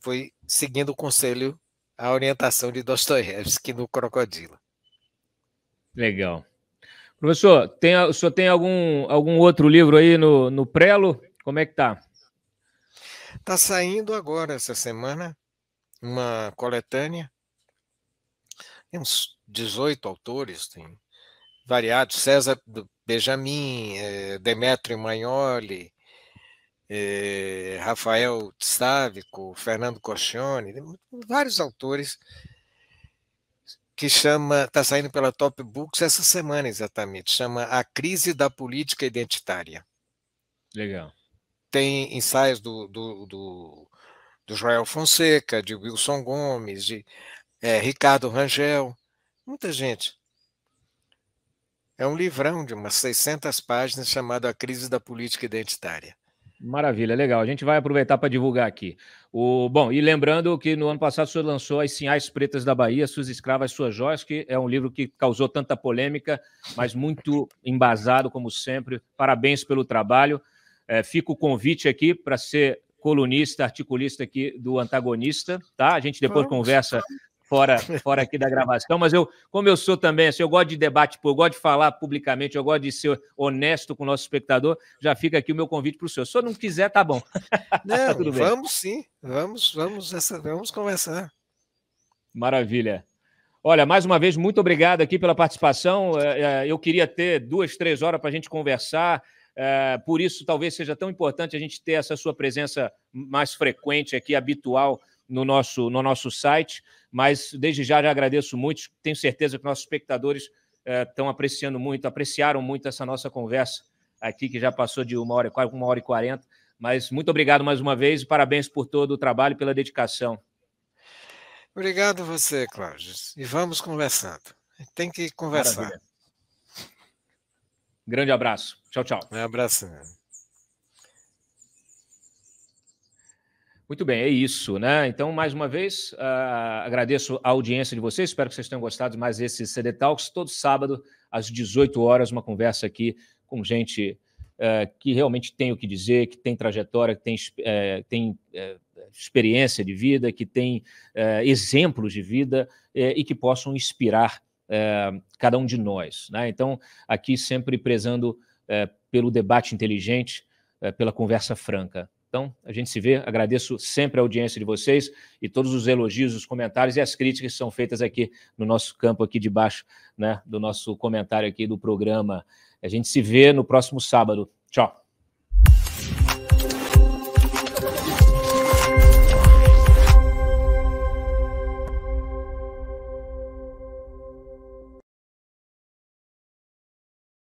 Foi seguindo o conselho, a orientação de Dostoiévski no Crocodilo. Legal. Professor, tem, o senhor tem algum, algum outro livro aí no, no prelo? Como é que tá? Está saindo agora, essa semana, uma coletânea. Tem uns 18 autores, tem variados. César, do Benjamin, eh, Demetrio Magnoli, eh, Rafael Sávico, Fernando Coscione, vários autores que chama, está saindo pela Top Books essa semana exatamente, chama A Crise da Política Identitária. Legal. Tem ensaios do, do, do, do Joel Fonseca, de Wilson Gomes, de é, Ricardo Rangel, muita gente. É um livrão de umas 600 páginas chamado A Crise da Política Identitária. Maravilha, legal. A gente vai aproveitar para divulgar aqui. O Bom, e lembrando que no ano passado o senhor lançou As Sinhais Pretas da Bahia, Suas Escravas, Suas Joias, que é um livro que causou tanta polêmica, mas muito embasado, como sempre. Parabéns pelo trabalho. É, fica o convite aqui para ser colunista, articulista aqui do antagonista, tá? A gente depois Vamos. conversa fora, fora aqui da gravação, mas eu, como eu sou também, assim, eu gosto de debate, eu gosto de falar publicamente, eu gosto de ser honesto com o nosso espectador, já fica aqui o meu convite para o senhor. Se o senhor não quiser, tá bom. Não, tá Tudo bem. vamos sim, vamos, vamos, essa, vamos conversar. Maravilha. Olha, mais uma vez, muito obrigado aqui pela participação. É, é, eu queria ter duas, três horas para a gente conversar. É, por isso, talvez seja tão importante a gente ter essa sua presença mais frequente aqui, habitual, no nosso, no nosso site. Mas desde já já agradeço muito. Tenho certeza que nossos espectadores estão eh, é, apreciando muito, apreciaram muito essa nossa conversa aqui, que já passou de uma hora, quase uma hora e quarenta. Mas muito obrigado mais uma vez e parabéns por todo o trabalho e pela dedicação. Obrigado você, Cláudio. E vamos conversando. Tem que conversar. Maravilha. Grande abraço. Tchau, tchau. Um abraço. Né? Muito bem, é isso, né? Então, mais uma vez, uh, agradeço a audiência de vocês, espero que vocês tenham gostado mais desse CD Talks. Todo sábado, às 18 horas, uma conversa aqui com gente uh, que realmente tem o que dizer, que tem trajetória, que tem, uh, tem eh, experiência de vida, que tem exemplos de vida e que possam inspirar cada um de nós. Né? Então, aqui sempre prezando pelo debate inteligente, pela conversa franca. Então, a gente se vê. Agradeço sempre a audiência de vocês e todos os elogios, os comentários e as críticas que são feitas aqui no nosso campo aqui de baixo, né, do nosso comentário aqui do programa. A gente se vê no próximo sábado. Tchau.